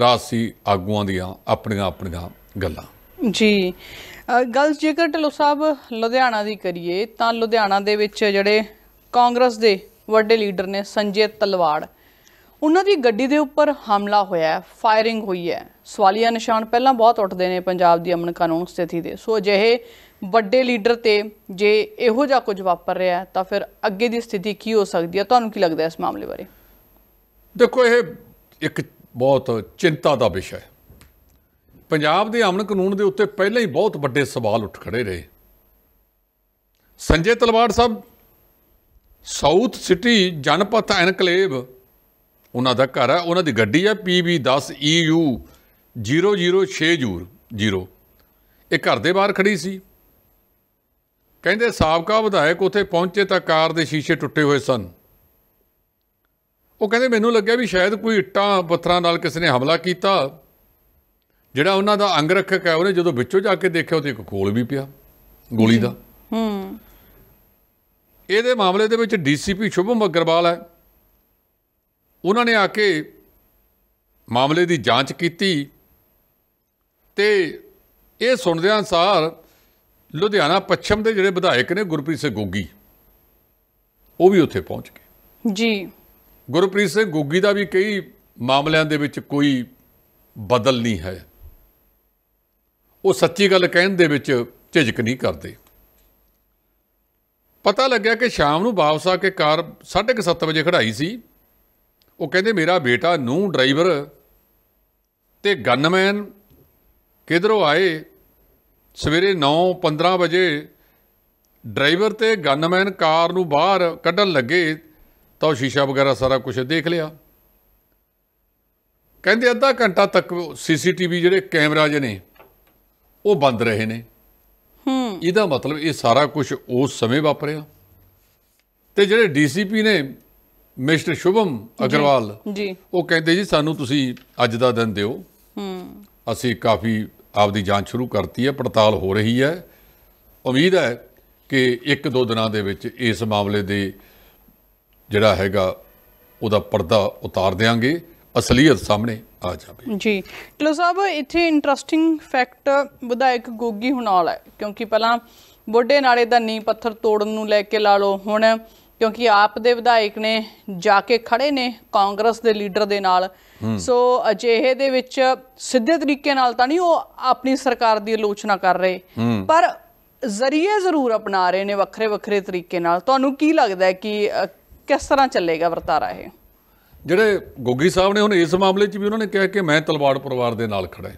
ਰਾਸੀ ਆਗੂਆਂ ਦੀਆਂ ਆਪਣੀਆਂ ਆਪਣੀਆਂ ਗੱਲਾਂ ਜੀ ਗੱਲ ਜੇਕਰ ਢਲੋ ਸਾਹਿਬ ਲੁਧਿਆਣਾ ਦੀ ਕਰੀਏ ਤਾਂ ਲੁਧਿਆਣਾ ਦੇ ਵਿੱਚ ਜਿਹੜੇ ਕਾਂਗਰਸ ਦੇ ਵੱਡੇ ਲੀਡਰ ਨੇ ਸੰਜੇ ਤਲਵਾੜ ਉਹਨਾਂ ਦੀ ਗੱਡੀ ਦੇ ਉੱਪਰ ਹਮਲਾ ਹੋਇਆ ਹੈ ਫਾਇਰਿੰਗ ਹੋਈ ਹੈ ਸਵਾਲੀਆ ਨਿਸ਼ਾਨ ਪਹਿਲਾਂ ਬਹੁਤ ਉੱਠਦੇ ਨੇ ਪੰਜਾਬ ਦੀ ਅਮਨ ਕਾਨੂੰਨ ਸਥਿਤੀ ਦੇ ਸੋ ਅਜਿਹੇ ਵੱਡੇ ਲੀਡਰ ਤੇ ਜੇ ਇਹੋ ਜਿਹਾ ਕੁਝ ਵਾਪਰ ਰਿਹਾ ਤਾਂ ਫਿਰ ਅੱਗੇ ਦੀ ਸਥਿਤੀ ਕੀ ਹੋ ਸਕਦੀ ਹੈ ਤੁਹਾਨੂੰ ਕੀ ਲੱਗਦਾ ਇਸ ਮਾਮਲੇ ਬਾਰੇ ਦੇਖੋ ਇਹ ਇੱਕ ਬਹੁਤ ਚਿੰਤਾ ਦਾ ਵਿਸ਼ਾ ਹੈ ਪੰਜਾਬ ਦੇ ਅਮਨ ਕਾਨੂੰਨ ਦੇ ਉੱਤੇ ਪਹਿਲਾਂ ਹੀ ਬਹੁਤ ਵੱਡੇ ਸਵਾਲ ਉੱਠ ਖੜੇ ਰਹੇ Sanjay Talwar Sahib South City Janpath enclave ਉਹਨਾਂ ਦਾ ਘਰ ਹੈ ਉਹਨਾਂ ਦੀ ਗੱਡੀ ਹੈ PB10 EU 006 ਜੂਰ 0 ਇਹ ਘਰ ਦੇ ਬਾਹਰ ਖੜੀ ਸੀ ਕਹਿੰਦੇ ਸਾਬਕਾ ਵਿਧਾਇਕ ਉੱਥੇ ਪਹੁੰਚੇ ਤਾਂ ਕਾਰ ਦੇ ਸ਼ੀਸ਼ੇ ਟੁੱਟੇ ਹੋਏ ਸਨ ਉਹ ਕਹਿੰਦੇ ਮੈਨੂੰ ਲੱਗਿਆ ਵੀ ਸ਼ਾਇਦ ਕੋਈ ਇੱਟਾਂ ਪੱਥਰਾਂ ਨਾਲ ਕਿਸੇ ਨੇ ਹਮਲਾ ਕੀਤਾ ਜਿਹੜਾ ਉਹਨਾਂ ਦਾ ਅੰਗਰੱਖਕ ਹੈ ਉਹਨੇ ਜਦੋਂ ਵਿੱਚੋਂ ਜਾ ਕੇ ਦੇਖਿਆ ਉਹਦੇ ਇੱਕ ਖੋਲ ਵੀ ਪਿਆ ਗੋਲੀ ਦਾ ਹੂੰ ਇਹਦੇ ਮਾਮਲੇ ਦੇ ਵਿੱਚ ਡੀਸੀਪੀ ਸ਼ੁਭਮ ਅਗਰਵਾਲ ਹੈ ਉਹਨਾਂ ਨੇ ਆ ਕੇ ਮਾਮਲੇ ਦੀ ਜਾਂਚ ਕੀਤੀ ਤੇ ਇਹ ਸੁਣਦਿਆਂ ਅਨਸਾਰ ਲੁਧਿਆਣਾ ਪੱਛਮ ਦੇ ਜਿਹੜੇ ਵਿਧਾਇਕ ਨੇ ਗੁਰਪ੍ਰੀਤ ਸਿੰਘ ਗੋਗੀ ਉਹ ਵੀ ਉੱਥੇ ਪਹੁੰਚ ਗਏ ਜੀ ਗੁਰਪ੍ਰੀਤ ਸਿੰਘ ਗੋਗੀ ਦਾ ਵੀ ਕਈ ਮਾਮਲਿਆਂ ਦੇ ਵਿੱਚ ਕੋਈ ਬਦਲ ਨਹੀਂ ਹੈ ਉਹ ਸੱਚੀ ਗੱਲ ਕਹਿਣ ਦੇ ਵਿੱਚ ਝਿਜਕ ਨਹੀਂ ਕਰਦੇ ਪਤਾ ਲੱਗਿਆ ਕਿ ਸ਼ਾਮ ਨੂੰ ਵਾਪਸ ਆ ਕੇ ਕਾਰ 7:30 ਵਜੇ ਖੜਾਈ ਸੀ ਉਹ ਕਹਿੰਦੇ ਮੇਰਾ ਬੇਟਾ ਨੂੰ ਡਰਾਈਵਰ ਤੇ ਗਨਮੈਨ ਕਿਧਰੋਂ ਆਏ ਸਵੇਰੇ 9:15 ਵਜੇ ਡਰਾਈਵਰ ਤੇ ਗਨਮੈਨ ਕਾਰ ਨੂੰ ਬਾਹਰ ਕੱਢਣ ਲੱਗੇ ਤਾਂ ਸ਼ੀਸ਼ਾ ਵਗੈਰਾ ਸਾਰਾ ਕੁਝ ਦੇਖ ਲਿਆ ਕਹਿੰਦੇ ਅੱਧਾ ਘੰਟਾ ਤੱਕ ਸੀਸੀਟੀਵੀ ਜਿਹੜੇ ਕੈਮਰਾ ਜੇ ਨੇ ਉਹ ਬੰਦ ਰਹੇ ਨੇ ਹੂੰ ਇਹਦਾ ਮਤਲਬ ਇਹ ਸਾਰਾ ਕੁਝ ਉਸ ਸਮੇਂ ਵਾਪਰਿਆ ਤੇ ਜਿਹੜੇ ਡੀਸੀਪੀ ਨੇ ਮਿਸਟਰ ਸ਼ੁਭਮ ਅਗਰਵਾਲ ਜੀ ਉਹ ਕਹਿੰਦੇ ਜੀ ਸਾਨੂੰ ਤੁਸੀਂ ਅੱਜ ਦਾ ਦਿਨ ਦਿਓ ਹੂੰ ਅਸੀਂ ਕਾਫੀ ਆਪਦੀ ਜਾਂਚ ਸ਼ੁਰੂ ਕਰਤੀ ਹੈ ਪੜਤਾਲ ਹੋ ਰਹੀ ਹੈ ਉਮੀਦ ਹੈ ਕਿ ਇੱਕ ਦੋ ਦਿਨਾਂ ਦੇ ਵਿੱਚ ਇਸ ਮਾਮਲੇ ਦੇ ਜਿਹੜਾ ਹੈਗਾ ਉਹਦਾ ਪਰਦਾ ਉਤਾਰ ਦੇਾਂਗੇ ਅਸਲੀਅਤ ਸਾਹਮਣੇ ਆ ਜਾਵੇ ਜੀ ਟਲੋ ਸਾਹਿਬ ਇੱਥੇ ਇੰਟਰਸਟਿੰਗ ਫੈਕਟ ਵਿਧਾਇਕ ਗੋਗੀ ਹੁਣਾਲ ਹੈ ਕਿਉਂਕਿ ਪਹਿਲਾਂ ਬੋਡੇ ਨਾਲੇ ਦਾ ਨੀ ਪੱਥਰ ਤੋੜਨ ਨੂੰ ਲੈ ਕੇ ਲਾ ਲੋ ਹੁਣ ਕਿਉਂਕਿ ਆਪ ਦੇ ਵਿਧਾਇਕ ਨੇ ਜਾ ਕੇ ਖੜੇ ਨੇ ਕਾਂਗਰਸ ਦੇ ਲੀਡਰ ਦੇ ਨਾਲ ਸੋ ਅਜਿਹੇ ਦੇ ਵਿੱਚ ਸਿੱਧੇ ਤਰੀਕੇ ਨਾਲ ਤਾਂ ਨਹੀਂ ਉਹ ਆਪਣੀ ਸਰਕਾਰ ਦੀ ਆਲੋਚਨਾ ਕਰ ਰਹੇ ਪਰ ਜ਼ਰੀਏ ਜ਼ਰੂਰ ਅਪਣਾ ਰਹੇ ਨੇ ਵੱਖਰੇ ਵੱਖਰੇ ਤਰੀਕੇ ਨਾਲ ਤੁਹਾਨੂੰ ਕੀ ਲੱਗਦਾ ਹੈ ਕਿ ਕਿਸ ਤਰ੍ਹਾਂ ਚੱਲੇਗਾ ਵਰਤਾਰਾ ਇਹ ਜਿਹੜੇ ਗੋਗੀ ਸਾਹਿਬ ਨੇ ਹੁਣ ਇਸ ਮਾਮਲੇ 'ਚ ਵੀ ਉਹਨਾਂ ਨੇ ਕਿਹਾ ਕਿ ਮੈਂ ਤਲਵਾੜ ਪਰਿਵਾਰ ਦੇ ਨਾਲ ਖੜਾ ਹਾਂ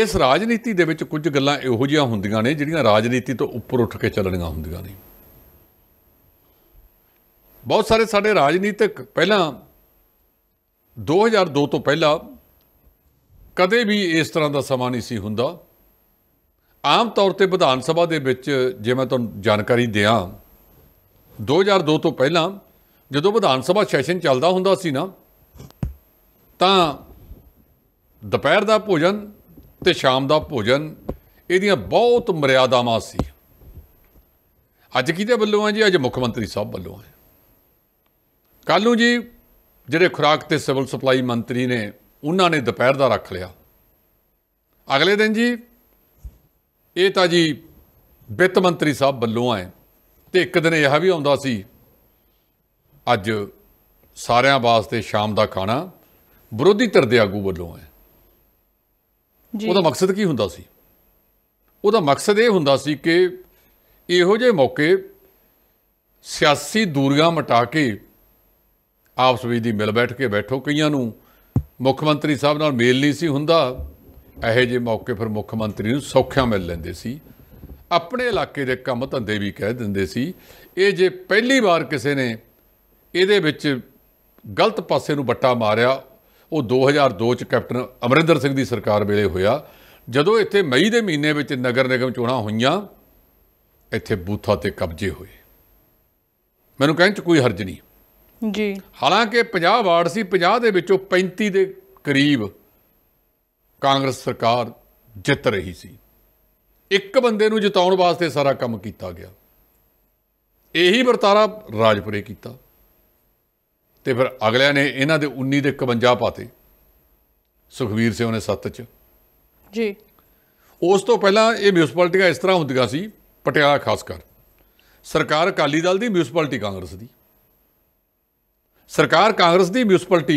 ਇਸ ਰਾਜਨੀਤੀ ਦੇ ਵਿੱਚ ਕੁਝ ਗੱਲਾਂ ਇਹੋ ਜਿਹੀਆਂ ਹੁੰਦੀਆਂ ਨੇ ਜਿਹੜੀਆਂ ਰਾਜਨੀਤੀ ਤੋਂ ਉੱਪਰ ਉੱਠ ਕੇ ਚੱਲਣੀਆਂ ਹੁੰਦੀਆਂ ਨੇ ਬਹੁਤ ਸਾਰੇ ਸਾਡੇ ਰਾਜਨੀਤਿਕ ਪਹਿਲਾਂ 2002 ਤੋਂ ਪਹਿਲਾਂ ਕਦੇ ਵੀ ਇਸ ਤਰ੍ਹਾਂ ਦਾ ਸਮਾਂ ਨਹੀਂ ਸੀ ਹੁੰਦਾ ਆਮ ਤੌਰ ਤੇ ਵਿਧਾਨ ਸਭਾ ਦੇ ਵਿੱਚ ਜੇ ਮੈਂ ਤੁਹਾਨੂੰ ਜਾਣਕਾਰੀ ਦਿਆਂ 2002 ਤੋਂ ਪਹਿਲਾਂ ਜਦੋਂ ਵਿਧਾਨ ਸਭਾ ਸੈਸ਼ਨ ਚੱਲਦਾ ਹੁੰਦਾ ਸੀ ਨਾ ਤਾਂ ਦੁਪਹਿਰ ਦਾ ਭੋਜਨ ਤੇ ਸ਼ਾਮ ਦਾ ਭੋਜਨ ਇਹਦੀਆਂ ਬਹੁਤ ਮਰਿਆਦਾਵਾਂ ਸੀ ਅੱਜ ਦੇ ਵੱਲੋਂ ਆ ਜੀ ਅੱਜ ਮੁੱਖ ਮੰਤਰੀ ਸਾਹਿਬ ਵੱਲੋਂ ਆ ਕੱਲ ਨੂੰ ਜੀ ਜਿਹੜੇ ਖੁਰਾਕ ਤੇ ਸਿਵਲ ਸਪਲਾਈ ਮੰਤਰੀ ਨੇ ਉਹਨਾਂ ਨੇ ਦੁਪਹਿਰ ਦਾ ਰੱਖ ਲਿਆ ਅਗਲੇ ਦਿਨ ਜੀ ਇਹ ਤਾਂ ਜੀ ਵਿੱਤ ਮੰਤਰੀ ਸਾਹਿਬ ਵੱਲੋਂ ਆਏ ਤੇ ਇੱਕ ਦਿਨ ਇਹ ਵੀ ਆਉਂਦਾ ਸੀ ਅੱਜ ਸਾਰਿਆਂ ਵਾਸਤੇ ਸ਼ਾਮ ਦਾ ਖਾਣਾ ਵਿਰੋਧੀ ਧਿਰ ਦੇ ਆਗੂ ਵੱਲੋਂ ਆਏ ਜੀ ਉਹਦਾ ਮਕਸਦ ਕੀ ਹੁੰਦਾ ਸੀ ਉਹਦਾ ਮਕਸਦ ਇਹ ਹੁੰਦਾ ਸੀ ਕਿ ਇਹੋ ਜਿਹੇ ਮੌਕੇ ਸਿਆਸੀ ਦੂਰੀਆਂ ਮਟਾ ਕੇ ਆਪਸ ਵਿੱਚ ਦੀ ਮਿਲ ਬੈਠ ਕੇ ਬੈਠੋ ਕਈਆਂ ਨੂੰ ਮੁੱਖ ਮੰਤਰੀ ਸਾਹਿਬ ਨਾਲ ਮੇਲ ਨਹੀਂ ਸੀ ਹੁੰਦਾ ਇਹੋ ਜਿਹੇ ਮੌਕੇ ਫਿਰ ਮੁੱਖ ਮੰਤਰੀ ਨੂੰ ਸੌਖਿਆ ਮਿਲ ਲੈਂਦੇ ਸੀ ਆਪਣੇ ਇਲਾਕੇ ਦੇ ਕੰਮ ਧੰਦੇ ਵੀ ਕਹਿ ਦਿੰਦੇ ਸੀ ਇਹ ਜੇ ਪਹਿਲੀ ਵਾਰ ਕਿਸੇ ਨੇ ਇਹਦੇ ਵਿੱਚ ਗਲਤ ਪਾਸੇ ਨੂੰ ਬੱਟਾ ਮਾਰਿਆ ਉਹ 2002 ਚ ਕੈਪਟਨ ਅਮਰਿੰਦਰ ਸਿੰਘ ਦੀ ਸਰਕਾਰ ਵੇਲੇ ਹੋਇਆ ਜਦੋਂ ਇੱਥੇ ਮਈ ਦੇ ਮਹੀਨੇ ਵਿੱਚ ਨਗਰ ਨਿਗਮ ਚੋਣਾਂ ਹੋਈਆਂ ਇੱਥੇ ਬੂਥਾ ਤੇ ਕਬਜ਼ੇ ਹੋਏ ਮੈਨੂੰ ਕਹਿੰਦੇ ਕੋਈ ਹਰਜ ਨਹੀਂ ਜੀ ਹਾਲਾਂਕਿ 50 ਵਾਰਡ ਸੀ 50 ਦੇ ਵਿੱਚੋਂ 35 ਦੇ ਕਰੀਬ ਕਾਂਗਰਸ ਸਰਕਾਰ ਜਿੱਤ ਰਹੀ ਸੀ ਇੱਕ ਬੰਦੇ ਨੂੰ ਜਿਤਾਉਣ ਵਾਸਤੇ ਸਾਰਾ ਕੰਮ ਕੀਤਾ ਗਿਆ ਇਹੀ ਵਰਤਾਰਾ ਰਾਜਪੁਰੇ ਕੀਤਾ ਤੇ ਫਿਰ ਅਗਲਿਆਂ ਨੇ ਇਹਨਾਂ ਦੇ 19 ਦੇ 51 ਪਾਤੇ ਸੁਖਵੀਰ ਸਿੰਘ ਨੇ 7 ਚ ਜੀ ਉਸ ਤੋਂ ਪਹਿਲਾਂ ਇਹ ਮਿਊਨਿਸਪੈਲਿਟੀਆਂ ਇਸ ਤਰ੍ਹਾਂ ਹੁੰਦੀਆਂ ਸੀ ਪਟਿਆਲਾ ਖਾਸ ਕਰ ਸਰਕਾਰ ਅਕਾਲੀ ਦਲ ਦੀ ਮਿਊਨਿਸਪੈਲਿਟੀ ਕਾਂਗਰਸ ਦੀ ਸਰਕਾਰ ਕਾਂਗਰਸ ਦੀ ਮਿਊਸਪਲਟੀ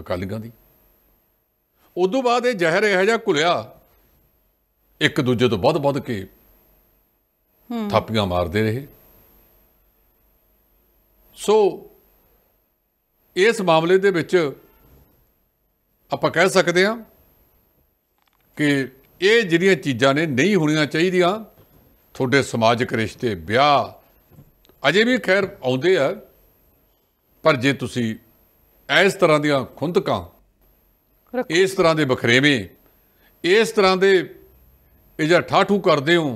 ਅਕਾਲੀਆਂ ਦੀ ਉਦੋਂ ਬਾਅਦ ਇਹ ਜ਼ਹਿਰ ਇਹੋ ਜਿਹਾ ਘੁਲਿਆ ਇੱਕ ਦੂਜੇ ਤੋਂ ਵੱਧ ਵੱਧ ਕੇ ਹੂੰ ਥਾਪੀਆਂ ਮਾਰਦੇ ਰਹੇ ਸੋ ਇਸ ਮਾਮਲੇ ਦੇ ਵਿੱਚ ਆਪਾਂ ਕਹਿ ਸਕਦੇ ਹਾਂ ਕਿ ਇਹ ਜਿਹੜੀਆਂ ਚੀਜ਼ਾਂ ਨੇ ਨਹੀਂ ਹੋਣੀਆਂ ਚਾਹੀਦੀਆਂ ਤੁਹਾਡੇ ਸਮਾਜਿਕ ਰਿਸ਼ਤੇ ਵਿਆਹ ਅਜੇ ਵੀ ਖੈਰ ਆਉਂਦੇ ਆ ਪਰ ਜੇ ਤੁਸੀਂ ਇਸ ਤਰ੍ਹਾਂ ਦੀਆਂ ਖੁੰਦਕਾਂ ਇਸ ਤਰ੍ਹਾਂ ਦੇ ਬਖਰੇਵੇਂ ਇਸ ਤਰ੍ਹਾਂ ਦੇ ਇਹ ਜਾਂ ਠਾਠੂ ਕਰਦੇ ਹੋ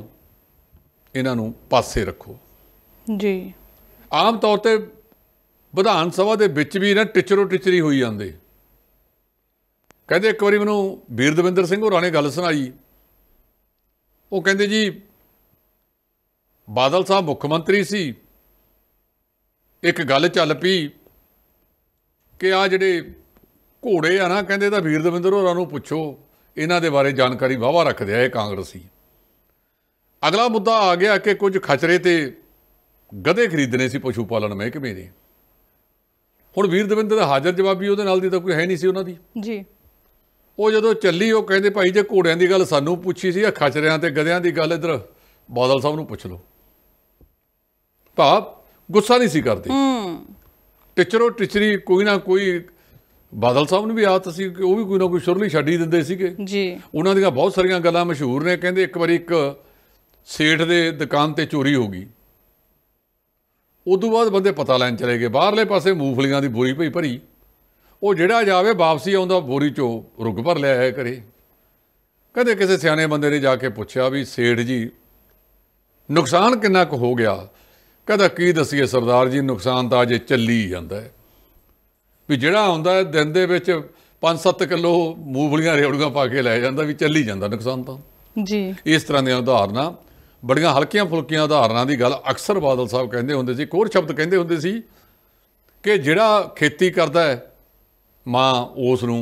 ਇਹਨਾਂ ਨੂੰ ਪਾਸੇ ਰੱਖੋ ਜੀ ਆਮ ਤੌਰ ਤੇ ਵਿਧਾਨ ਸਭਾ ਦੇ ਵਿੱਚ ਵੀ ਨਾ ਟਿਚਰੋ ਟਿਚਰੀ ਹੋਈ ਜਾਂਦੇ ਕਹਿੰਦੇ ਇੱਕ ਵਾਰੀ ਮੈਨੂੰ ਵੀਰ ਦਵਿੰਦਰ ਸਿੰਘ ਹੋਰਾਂ ਨੇ ਗੱਲ ਸੁਣਾਈ ਉਹ ਕਹਿੰਦੇ ਜੀ ਬਾਦਲ ਸਾਹਿਬ ਮੁੱਖ ਮੰਤਰੀ ਸੀ ਇੱਕ ਗੱਲ ਚੱਲ ਪਈ ਕਿ ਆ ਜਿਹੜੇ ਘੋੜੇ ਆ ਨਾ ਕਹਿੰਦੇ ਤਾਂ ਵੀਰ ਦਵਿੰਦਰ ਹੋਰਾਂ ਨੂੰ ਪੁੱਛੋ ਇਹਨਾਂ ਦੇ ਬਾਰੇ ਜਾਣਕਾਰੀ ਵਾਵਾ ਰੱਖਦੇ ਆ ਇਹ ਕਾਂਗਰਸੀ ਅਗਲਾ ਮੁੱਦਾ ਆ ਗਿਆ ਕਿ ਕੁਝ ਖਚਰੇ ਤੇ ਗਧੇ ਖਰੀਦਨੇ ਸੀ ਪਸ਼ੂ ਪਾਲਣ ਮਹਿਕਮੇ ਦੇ ਹੁਣ ਵੀਰ ਦਵਿੰਦਰ ਦਾ ਹਾਜ਼ਰ ਜਵਾਬੀ ਉਹਦੇ ਨਾਲ ਦੀ ਤਾਂ ਕੋਈ ਹੈ ਨਹੀਂ ਸੀ ਉਹਨਾਂ ਦੀ ਜੀ ਉਹ ਜਦੋਂ ਚੱਲੀ ਉਹ ਕਹਿੰਦੇ ਭਾਈ ਜੇ ਘੋੜਿਆਂ ਦੀ ਗੱਲ ਸਾਨੂੰ ਪੁੱਛੀ ਸੀ ਆ ਖਚਰਿਆਂ ਤੇ ਗਧਿਆਂ ਦੀ ਗੱਲ ਇਧਰ ਬਾਦਲ ਸਾਹਿਬ ਨੂੰ ਪੁੱਛ ਲਓ ਭਾਪ ਗੁੱਸਾ ਨਹੀਂ ਸੀ ਕਰਦੇ ਹੂੰ ਟਿਚਰੋ ਟਿਚਰੀ ਕੋਈ ਨਾ ਕੋਈ ਬਾਦਲ ਸਾਹਿਬ ਨੂੰ ਵੀ ਆਤ ਸੀ ਕਿ ਉਹ ਵੀ ਕੋਈ ਨਾ ਕੋਈ ਸ਼ੁਰਲੀ ਛੱਡੀ ਦਿੰਦੇ ਸੀਗੇ ਜੀ ਉਹਨਾਂ ਦੀਆਂ ਬਹੁਤ ਸਾਰੀਆਂ ਗੱਲਾਂ ਮਸ਼ਹੂਰ ਨੇ ਕਹਿੰਦੇ ਇੱਕ ਵਾਰੀ ਇੱਕ ਸੇਠ ਦੇ ਦੁਕਾਨ ਤੇ ਚੋਰੀ ਹੋ ਗਈ ਉਦੋਂ ਬਾਅਦ ਬੰਦੇ ਪਤਾ ਲੈਣ ਚਲੇ ਗਏ ਬਾਹਰਲੇ ਪਾਸੇ ਮੂਫਲੀਆਂ ਦੀ ਬੋਰੀ ਭਈ ਭਰੀ ਉਹ ਜਿਹੜਾ ਜਾਵੇ ਵਾਪਸੀ ਆਉਂਦਾ ਬੋਰੀ ਚੋਂ ਰੁਗ ਭਰ ਲਿਆ ਆਇਆ ਕਰੇ ਕਦੇ ਕਿਸੇ ਸਿਆਣੇ ਬੰਦੇ ਨੇ ਜਾ ਕੇ ਪੁੱਛਿਆ ਵੀ ਸੇਠ ਜੀ ਨੁਕਸਾਨ ਕਿੰਨਾ ਕੁ ਹੋ ਗਿਆ ਕਹਿੰਦਾ ਕੀ ਦਸੀਏ ਸਰਦਾਰ ਜੀ ਨੁਕਸਾਨ ਤਾਂ ਅਜੇ ਚੱਲੀ ਜਾਂਦਾ ਹੈ ਵੀ ਜਿਹੜਾ ਆਉਂਦਾ ਹੈ ਦਿਨ ਦੇ ਵਿੱਚ 5-7 ਕਿਲੋ ਮੂਫਲੀਆਂ ਰੇਵੜੀਆਂ ਪਾ ਕੇ ਲੈ ਜਾਂਦਾ ਵੀ ਚੱਲੀ ਜਾਂਦਾ ਨੁਕਸਾਨ ਤਾਂ ਜੀ ਇਸ ਤਰ੍ਹਾਂ ਦੀਆਂ ਉਦਾਹਰਨਾਂ ਬੜੀਆਂ ਹਲਕੀਆਂ ਫੁਲਕੀਆਂ ਉਦਾਹਰਨਾਂ ਦੀ ਗੱਲ ਅਕਸਰ ਬਾਦਲ ਸਾਹਿਬ ਕਹਿੰਦੇ ਹੁੰਦੇ ਸੀ ਕੋਰ ਸ਼ਬਦ ਕਹਿੰਦੇ ਹੁੰਦੇ ਸੀ ਕਿ ਜਿਹੜਾ ਖੇਤੀ ਕਰਦਾ ਹੈ ਮਾਂ ਉਸ ਨੂੰ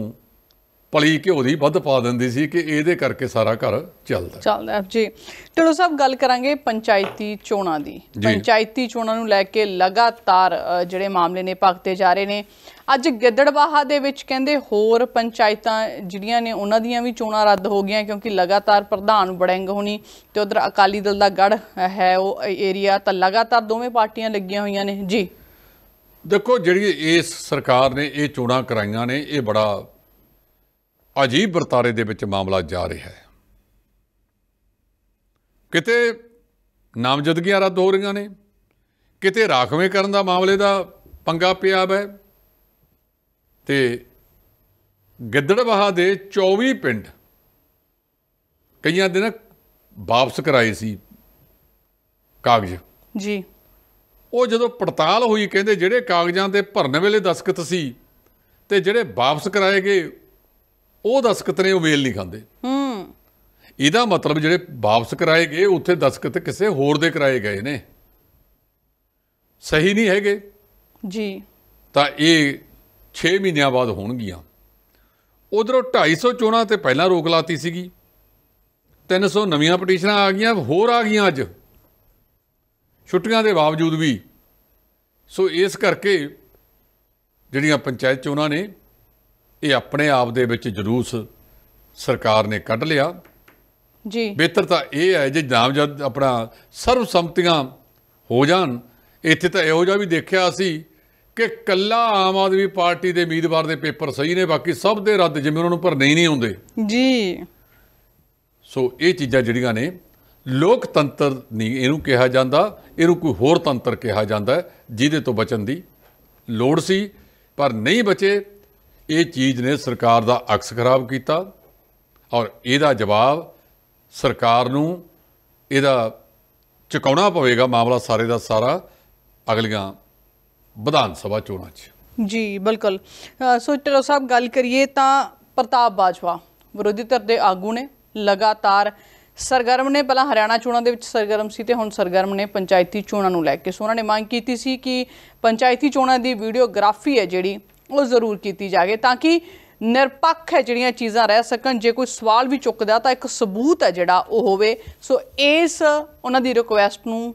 ਪਲੀ ਘਿਓ ਦੀ ਵੱਧ ਪਾ ਦਿੰਦੀ ਸੀ ਕਿ ਇਹਦੇ ਕਰਕੇ ਸਾਰਾ ਘਰ ਚੱਲਦਾ ਚੱਲਦਾ ਜੀ ਟਿਲੋ ਸਾਹਿਬ ਗੱਲ ਕਰਾਂਗੇ ਪੰਚਾਇਤੀ ਚੋਣਾਂ ਦੀ ਪੰਚਾਇਤੀ ਚੋਣਾਂ ਨੂੰ ਲੈ ਕੇ ਲਗਾਤਾਰ ਜਿਹੜੇ ਮਾਮਲੇ ਨੇ ਭਗਤੇ ਜਾ ਰਹੇ ਨੇ ਅੱਜ ਗਿੱਦੜਵਾਹਾ ਦੇ ਵਿੱਚ ਕਹਿੰਦੇ ਹੋਰ ਪੰਚਾਇਤਾਂ ਜਿਹੜੀਆਂ ਨੇ ਉਹਨਾਂ ਦੀਆਂ ਵੀ ਚੋਣਾਂ ਰੱਦ ਹੋ ਗਈਆਂ ਕਿਉਂਕਿ ਲਗਾਤਾਰ ਪ੍ਰਧਾਨ ਬੜੈਂਗ ਹੋਣੀ ਤੇ ਉਧਰ ਅਕਾਲੀ ਦਲ ਦਾ ਗੜ ਹੈ ਉਹ ਏਰੀਆ ਤਾਂ ਲਗਾਤਾਰ ਦੋਵੇਂ ਪਾਰਟੀਆਂ ਲੱਗੀਆਂ ਹੋਈਆਂ ਨੇ ਜੀ ਦੇਖੋ ਜਿਹੜੀ ਇਸ ਸਰਕਾਰ ਨੇ ਇਹ ਚੋਣਾਂ ਕਰਾਈਆਂ ਨੇ ਇਹ ਬੜਾ ਅਜੀਬ ਵਰਤਾਰੇ ਦੇ ਵਿੱਚ ਮਾਮਲਾ ਜਾ ਰਿਹਾ ਹੈ ਕਿਤੇ ਨਾਮਜ਼ਦਗੀਆਂ ਰੱਦ ਹੋ ਰਹੀਆਂ ਨੇ ਕਿਤੇ ਰਾਖਵੇਂ ਕਰਨ ਦਾ ਮਾਮਲੇ ਦਾ ਪੰਗਾ ਪਿਆ ਹੈ ਤੇ ਗਿੱਦੜਬਾਹਾ ਦੇ 24 ਪਿੰਡ ਕਈਆਂ ਦਿਨ ਵਾਪਸ ਕਰਾਏ ਸੀ ਕਾਗਜ਼ ਜੀ ਉਹ ਜਦੋਂ ਪੜਤਾਲ ਹੋਈ ਕਹਿੰਦੇ ਜਿਹੜੇ ਕਾਗਜ਼ਾਂ ਤੇ ਭਰਨ ਵੇਲੇ ਦਸਖਤ ਸੀ ਤੇ ਜਿਹੜੇ ਵਾਪਸ ਕਰਾਏ ਗਏ ਉਹ ਦਸਕਤ ਨੇ ਉਹ ਵੇਲ ਨਹੀਂ ਖਾਂਦੇ ਹੂੰ ਇਹਦਾ ਮਤਲਬ ਜਿਹੜੇ ਵਾਪਸ ਕਰਾਏ ਗਏ ਉੱਥੇ ਦਸਕਤ ਕਿਸੇ ਹੋਰ ਦੇ ਕਰਾਏ ਗਏ ਨੇ ਸਹੀ ਨਹੀਂ ਹੈਗੇ ਜੀ ਤਾਂ ਇਹ 6 ਮਹੀਨਿਆਂ ਬਾਅਦ ਹੋਣਗੀਆਂ ਉਧਰੋਂ 250 ਚੋਣਾਂ ਤੇ ਪਹਿਲਾਂ ਰੋਕ ਲਾਤੀ ਸੀਗੀ 300 ਨਵੀਆਂ ਪਟੀਸ਼ਨਾਂ ਆ ਗਈਆਂ ਹੋਰ ਆ ਗਈਆਂ ਅੱਜ ਛੁੱਟੀਆਂ ਦੇ ਬਾਵਜੂਦ ਵੀ ਸੋ ਇਸ ਕਰਕੇ ਜਿਹੜੀਆਂ ਪੰਚਾਇਤ ਚੋਣਾਂ ਨੇ ਇਹ ਆਪਣੇ ਆਪ ਦੇ ਵਿੱਚ ਜਰੂਸ ਸਰਕਾਰ ਨੇ ਕੱਢ ਲਿਆ ਜੀ ਬਿਹਤਰ ਤਾਂ ਇਹ ਹੈ ਜੇ ਜਦ ਆਪਣਾ ਸਰਵ ਸੰਮਤੀਆਂ ਹੋ ਜਾਣ ਇੱਥੇ ਤਾਂ ਇਹੋ ਜਿਹਾ ਵੀ ਦੇਖਿਆ ਅਸੀਂ ਕਿ ਕੱਲਾ ਆਮ ਆਦਮੀ ਪਾਰਟੀ ਦੇ ਉਮੀਦਵਾਰ ਦੇ ਪੇਪਰ ਸਹੀ ਨੇ ਬਾਕੀ ਸਭ ਦੇ ਰੱਦ ਜਿਵੇਂ ਉਹਨਾਂ ਨੂੰ ਭਰਨੇ ਹੀ ਨਹੀਂ ਹੁੰਦੇ ਜੀ ਸੋ ਇਹ ਚੀਜ਼ਾਂ ਜਿਹੜੀਆਂ ਨੇ ਲੋਕਤੰਤਰ ਨਹੀਂ ਇਹਨੂੰ ਕਿਹਾ ਜਾਂਦਾ ਇਹਨੂੰ ਕੋਈ ਹੋਰ ਤੰਤਰ ਕਿਹਾ ਜਾਂਦਾ ਜਿਹਦੇ ਤੋਂ ਬਚਣ ਦੀ ਲੋੜ ਸੀ ਪਰ ਨਹੀਂ ਬਚੇ ਇਹ ਚੀਜ਼ ਨੇ ਸਰਕਾਰ ਦਾ ਅਕਸ ਖਰਾਬ ਕੀਤਾ ਔਰ ਇਹਦਾ ਜਵਾਬ ਸਰਕਾਰ ਨੂੰ ਇਹਦਾ ਚੁਕਾਉਣਾ ਪਵੇਗਾ ਮਾਮਲਾ ਸਾਰੇ ਦਾ ਸਾਰਾ ਅਗਲੀਆਂ ਵਿਧਾਨ ਸਭਾ ਚੋਣਾਂ 'ਚ ਜੀ ਬਿਲਕੁਲ ਸੋ ਟਰੋ ਸਾਹਿਬ ਗੱਲ ਕਰੀਏ ਤਾਂ ਪ੍ਰਤਾਪ ਬਾਜਵਾ ਵਿਰੋਧੀ ਧਿਰ ਦੇ ਆਗੂ ਨੇ ਲਗਾਤਾਰ ਸਰਗਰਮ ਨੇ ਪਹਿਲਾਂ ਹਰਿਆਣਾ ਚੋਣਾਂ ਦੇ ਵਿੱਚ ਸਰਗਰਮ ਸੀ ਤੇ ਹੁਣ ਸਰਗਰਮ ਨੇ ਪੰਚਾਇਤੀ ਚੋਣਾਂ ਨੂੰ ਲੈ ਕੇ ਸੋ ਉਹਨਾਂ ਨੇ ਮੰਗ ਕੀਤੀ ਸੀ ਕਿ ਪੰਚਾਇਤੀ ਚੋਣਾਂ ਦੀ ਵੀਡੀਓਗ੍ਰਾਫੀ ਹੈ ਜਿਹੜੀ ਉਹ ਜ਼ਰੂਰ ਕੀਤੀ ਜਾਵੇ ਤਾਂ ਕਿ ਨਿਰਪੱਖ ਹੈ ਜਿਹੜੀਆਂ ਚੀਜ਼ਾਂ ਰਹਿ ਸਕਣ ਜੇ ਕੋਈ ਸਵਾਲ ਵੀ ਚੁੱਕਦਾ ਤਾਂ ਇੱਕ ਸਬੂਤ ਹੈ ਜਿਹੜਾ ਉਹ ਹੋਵੇ ਸੋ ਇਸ ਉਹਨਾਂ ਦੀ ਰਿਕੁਐਸਟ ਨੂੰ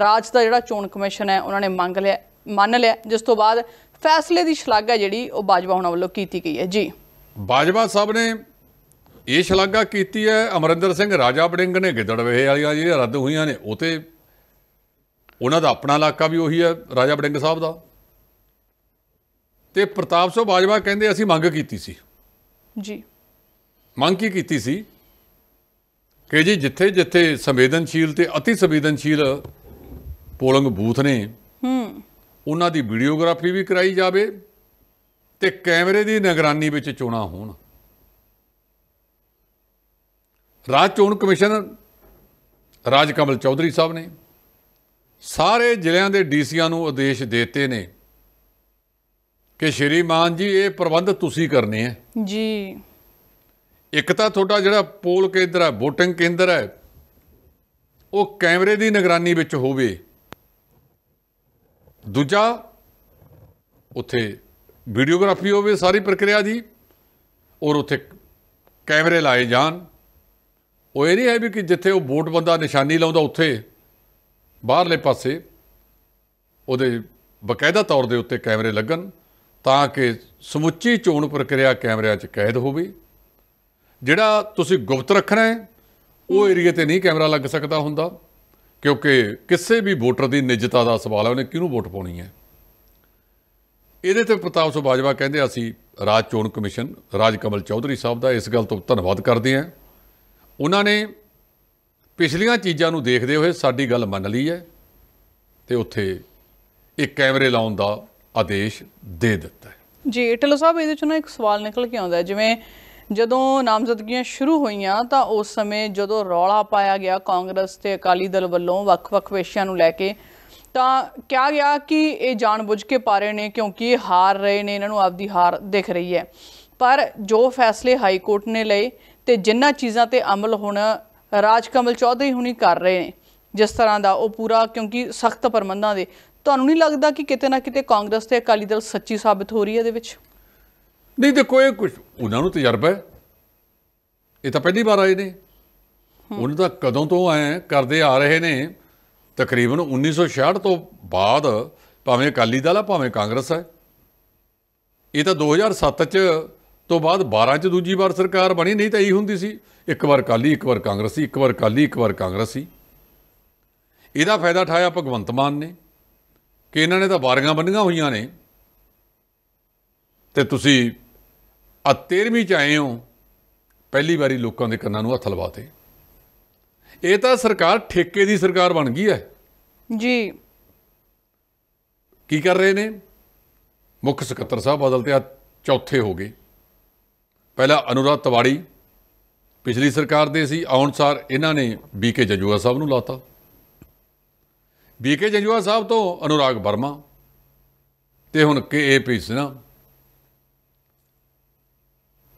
ਰਾਜ ਦਾ ਜਿਹੜਾ ਚੋਣ ਕਮਿਸ਼ਨ ਹੈ ਉਹਨਾਂ ਨੇ ਮੰਗ ਲਿਆ ਮੰਨ ਲਿਆ ਜਿਸ ਤੋਂ ਬਾਅਦ ਫੈਸਲੇ ਦੀ ਸ਼ਲਾਘਾ ਜਿਹੜੀ ਉਹ ਬਾਜਵਾ ਹੁਣਾਂ ਵੱਲੋਂ ਕੀਤੀ ਗਈ ਹੈ ਜੀ ਬਾਜਵਾ ਸਾਹਿਬ ਨੇ ਇਹ ਸ਼ਲਾਘਾ ਕੀਤੀ ਹੈ ਅਮਰਿੰਦਰ ਸਿੰਘ ਰਾਜਾ ਬੜਿੰਗ ਨੇ ਗਿੱਦੜ ਗਿੱਦੜਵੇਹ ਵਾਲੀਆਂ ਜਿਹੜੀਆਂ ਰੱਦ ਹੋਈਆਂ ਨੇ ਉਹ ਤੇ ਉਹਨਾਂ ਦਾ ਆਪਣਾ ਇਲਾਕਾ ਵੀ ਉਹੀ ਹੈ ਰਾਜਾ ਬੜਿੰਗ ਸਾਹਿਬ ਦਾ ਤੇ ਪ੍ਰਤਾਪ ਸਿੰਘ ਬਾਜਵਾ ਕਹਿੰਦੇ ਅਸੀਂ ਮੰਗ ਕੀਤੀ ਸੀ ਜੀ ਮੰਗ ਕੀ ਕੀਤੀ ਸੀ ਕਿ ਜੀ ਜਿੱਥੇ ਜਿੱਥੇ ਸੰਵੇਦਨਸ਼ੀਲ ਤੇ অতি ਸੰਵੇਦਨਸ਼ੀਲ ਪੋਲਿੰਗ ਬੂਥ ਨੇ ਹੂੰ ਉਹਨਾਂ ਦੀ ਵੀਡੀਓਗ੍ਰਾਫੀ ਵੀ ਕਰਾਈ ਜਾਵੇ ਤੇ ਕੈਮਰੇ ਦੀ ਨਿਗਰਾਨੀ ਵਿੱਚ ਚੋਣਾ ਹੋਣ ਰਾਜ ਚੋਣ ਕਮਿਸ਼ਨ ਰਾਜ ਕਮਲ ਚੌਧਰੀ ਸਾਹਿਬ ਨੇ ਸਾਰੇ ਜ਼ਿਲ੍ਹਿਆਂ ਦੇ ਡੀਸੀਆਂ ਨੂੰ ਆਦੇਸ਼ ਦਿੱਤੇ ਨੇ ਕਿ ਸ਼੍ਰੀ ਮਾਨ ਜੀ ਇਹ ਪ੍ਰਬੰਧ ਤੁਸੀਂ ਕਰਨੇ ਆ ਜੀ ਇੱਕ ਤਾਂ ਤੁਹਾਡਾ ਜਿਹੜਾ ਪੋਲ ਕੇਂਦਰ ਹੈ VOTING ਕੇਂਦਰ ਹੈ ਉਹ ਕੈਮਰੇ ਦੀ ਨਿਗਰਾਨੀ ਵਿੱਚ ਹੋਵੇ ਦੂਜਾ ਉੱਥੇ ਵੀਡੀਓਗ੍ਰਾਫੀ ਹੋਵੇ ਸਾਰੀ ਪ੍ਰਕਿਰਿਆ ਦੀ ਔਰ ਉੱਥੇ ਕੈਮਰੇ ਲਾਏ ਜਾਣ ਉਹ ਇਹ ਨਹੀਂ ਹੈ ਵੀ ਕਿ ਜਿੱਥੇ ਉਹ ਵੋਟ ਬੰਦਾ ਨਿਸ਼ਾਨੀ ਲਾਉਂਦਾ ਉੱਥੇ ਬਾਹਰਲੇ ਪਾਸੇ ਉਹਦੇ ਬਕਾਇਦਾ ਤੌਰ ਦੇ ਉੱਤੇ ਕੈਮਰੇ ਲੱਗਣ ਤਾਂ ਕਿ ਸਮੁੱਚੀ ਚੋਣ ਪ੍ਰਕਿਰਿਆ ਕੈਮਰਿਆਂ 'ਚ ਕੈਦ ਹੋਵੇ ਜਿਹੜਾ ਤੁਸੀਂ ਗੁਪਤ ਰੱਖਣਾ ਹੈ ਉਹ ਏਰੀਆ ਤੇ ਨਹੀਂ ਕੈਮਰਾ ਲੱਗ ਸਕਦਾ ਹੁੰਦਾ ਕਿਉਂਕਿ ਕਿਸੇ ਵੀ ਵੋਟਰ ਦੀ ਨਿੱਜਤਾ ਦਾ ਸਵਾਲ ਹੈ ਉਹਨੇ ਕਿਹਨੂੰ ਵੋਟ ਪਾਉਣੀ ਹੈ ਇਹਦੇ ਤੇ ਪ੍ਰਤਾਪ ਸਿੰਘ ਬਾਜਵਾ ਕਹਿੰਦੇ ਅਸੀਂ ਰਾਜ ਚੋਣ ਕਮਿਸ਼ਨ ਰਾਜ ਕਮਲ ਚੌਧਰੀ ਸਾਹਿਬ ਦਾ ਇਸ ਗੱਲ ਤੋਂ ਧੰਨਵਾਦ ਕਰਦੇ ਹਾਂ ਉਹਨਾਂ ਨੇ ਪਿਛਲੀਆਂ ਚੀਜ਼ਾਂ ਨੂੰ ਦੇਖਦੇ ਹੋਏ ਸਾਡੀ ਗੱਲ ਮੰਨ ਲਈ ਹੈ ਤੇ ਉੱਥੇ ਇੱਕ ਕੈਮਰੇ ਲਾਉਣ ਦਾ ਆਦੇਸ਼ ਦੇ ਦਿੱਤਾ ਹੈ ਜੀ ਟਿਲੋ ਸਾਹਿਬ ਇਹਦੇ ਚੋਂ ਨਾ ਇੱਕ ਸਵਾਲ ਨਿਕਲ ਕੇ ਆਉਂਦਾ ਜਿਵੇਂ ਜਦੋਂ ਨਾਮਜ਼ਦਗੀਆਂ ਸ਼ੁਰੂ ਹੋਈਆਂ ਤਾਂ ਉਸ ਸਮੇਂ ਜਦੋਂ ਰੌਲਾ ਪਾਇਆ ਗਿਆ ਕਾਂਗਰਸ ਤੇ ਅਕਾਲੀ ਦਲ ਵੱਲੋਂ ਵੱਖ-ਵੱਖ ਵਿਸ਼ਿਆਂ ਨੂੰ ਲੈ ਕੇ ਤਾਂ ਕਿਹਾ ਗਿਆ ਕਿ ਇਹ ਜਾਣਬੁੱਝ ਕੇ ਪਾ ਰਹੇ ਨੇ ਕਿਉਂਕਿ ਇਹ ਹਾਰ ਰਹੇ ਨੇ ਇਹਨਾਂ ਨੂੰ ਆਪਦੀ ਹਾਰ ਦਿਖ ਰਹੀ ਹੈ ਪਰ ਜੋ ਫੈਸਲੇ ਹਾਈ ਕੋਰਟ ਨੇ ਲਏ ਤੇ ਜਿੰਨਾਂ ਚੀਜ਼ਾਂ ਤੇ ਅਮਲ ਹੁਣ ਰਾਜਕਮਲ ਚੌਧਰੀ ਹੁਣੀ ਕਰ ਰਹੇ ਨੇ ਜਿਸ ਤਰ੍ਹਾਂ ਦਾ ਉਹ ਪੂਰਾ ਕਿਉਂਕਿ ਸਖਤ ਪ੍ਰਬੰਧਾਂ ਦੇ ਤੁਹਾਨੂੰ ਨਹੀਂ ਲੱਗਦਾ ਕਿ ਕਿਤੇ ਨਾ ਕਿਤੇ ਕਾਂਗਰਸ ਤੇ ਅਕਾਲੀ ਦਲ ਸੱਚੀ ਸਾਬਤ ਹੋ ਰਹੀ ਹੈ ਇਹਦੇ ਵਿੱਚ ਨਹੀਂ ਦੇਖੋ ਇਹ ਕੁਝ ਉਹਨਾਂ ਨੂੰ ਤਜਰਬਾ ਹੈ ਇਹ ਤਾਂ ਪਹਿਲੀ ਵਾਰ ਆਏ ਨੇ ਉਹਨਾਂ ਦਾ ਕਦੋਂ ਤੋਂ ਆਏ ਕਰਦੇ ਆ ਰਹੇ ਨੇ ਤਕਰੀਬਨ 1966 ਤੋਂ ਬਾਅਦ ਭਾਵੇਂ ਅਕਾਲੀ ਦਲ ਆ ਭਾਵੇਂ ਕਾਂਗਰਸ ਹੈ ਇਹ ਤਾਂ 2007 ਚ ਤੋਂ ਬਾਅਦ 12 ਚ ਦੂਜੀ ਵਾਰ ਸਰਕਾਰ ਬਣੀ ਨਹੀਂ ਤਾਂ ਇਹੀ ਹੁੰਦੀ ਸੀ ਇੱਕ ਵਾਰ ਅਕਾਲੀ ਇੱਕ ਵਾਰ ਕਾਂਗਰਸੀ ਇੱਕ ਵਾਰ ਅਕਾਲੀ ਇੱਕ ਵਾਰ ਕਾਂਗਰਸੀ ਇਹਦਾ ਫਾਇਦਾ ਠਾਇਆ ਭਗਵੰਤ ਮਾਨ ਨੇ ਕਿ ਇਹਨਾਂ ਨੇ ਤਾਂ ਬਾਰੀਆਂ ਬੰਨੀਆਂ ਹੋਈਆਂ ਨੇ ਤੇ ਤੁਸੀਂ ਆ 13ਵੀਂ ਚ ਆਏ ਹੋ ਪਹਿਲੀ ਵਾਰੀ ਲੋਕਾਂ ਦੇ ਕੰਨਾਂ ਨੂੰ ਹੱਥ ਲਵਾਤੇ ਇਹ ਤਾਂ ਸਰਕਾਰ ਠੇਕੇ ਦੀ ਸਰਕਾਰ ਬਣ ਗਈ ਹੈ ਜੀ ਕੀ ਕਰ ਰਹੇ ਨੇ ਮੁੱਖ ਸਕੱਤਰ ਸਾਹਿਬ ਬਦਲਤੇ ਆ ਚੌਥੇ ਹੋ ਗਏ ਪਹਿਲਾ ਅਨੁਰਾਧ ਤਿਵਾੜੀ ਪਿਛਲੀ ਸਰਕਾਰ ਦੇ ਸੀ ਆਉਣ ਸਾਰ ਇਹਨਾਂ ਨੇ ਬੀਕੇ ਜਜੂਆ ਸਾਹਿਬ ਨੂੰ ਲਾਤਾ ਬੀਕੇ ਜੰਜੂਆ ਸਾਹਿਬ ਤੋਂ ਅਨੁਰਾਗ ਵਰਮਾ ਤੇ ਹੁਣ ਕੇਏਪੀ ਸਿਨਾ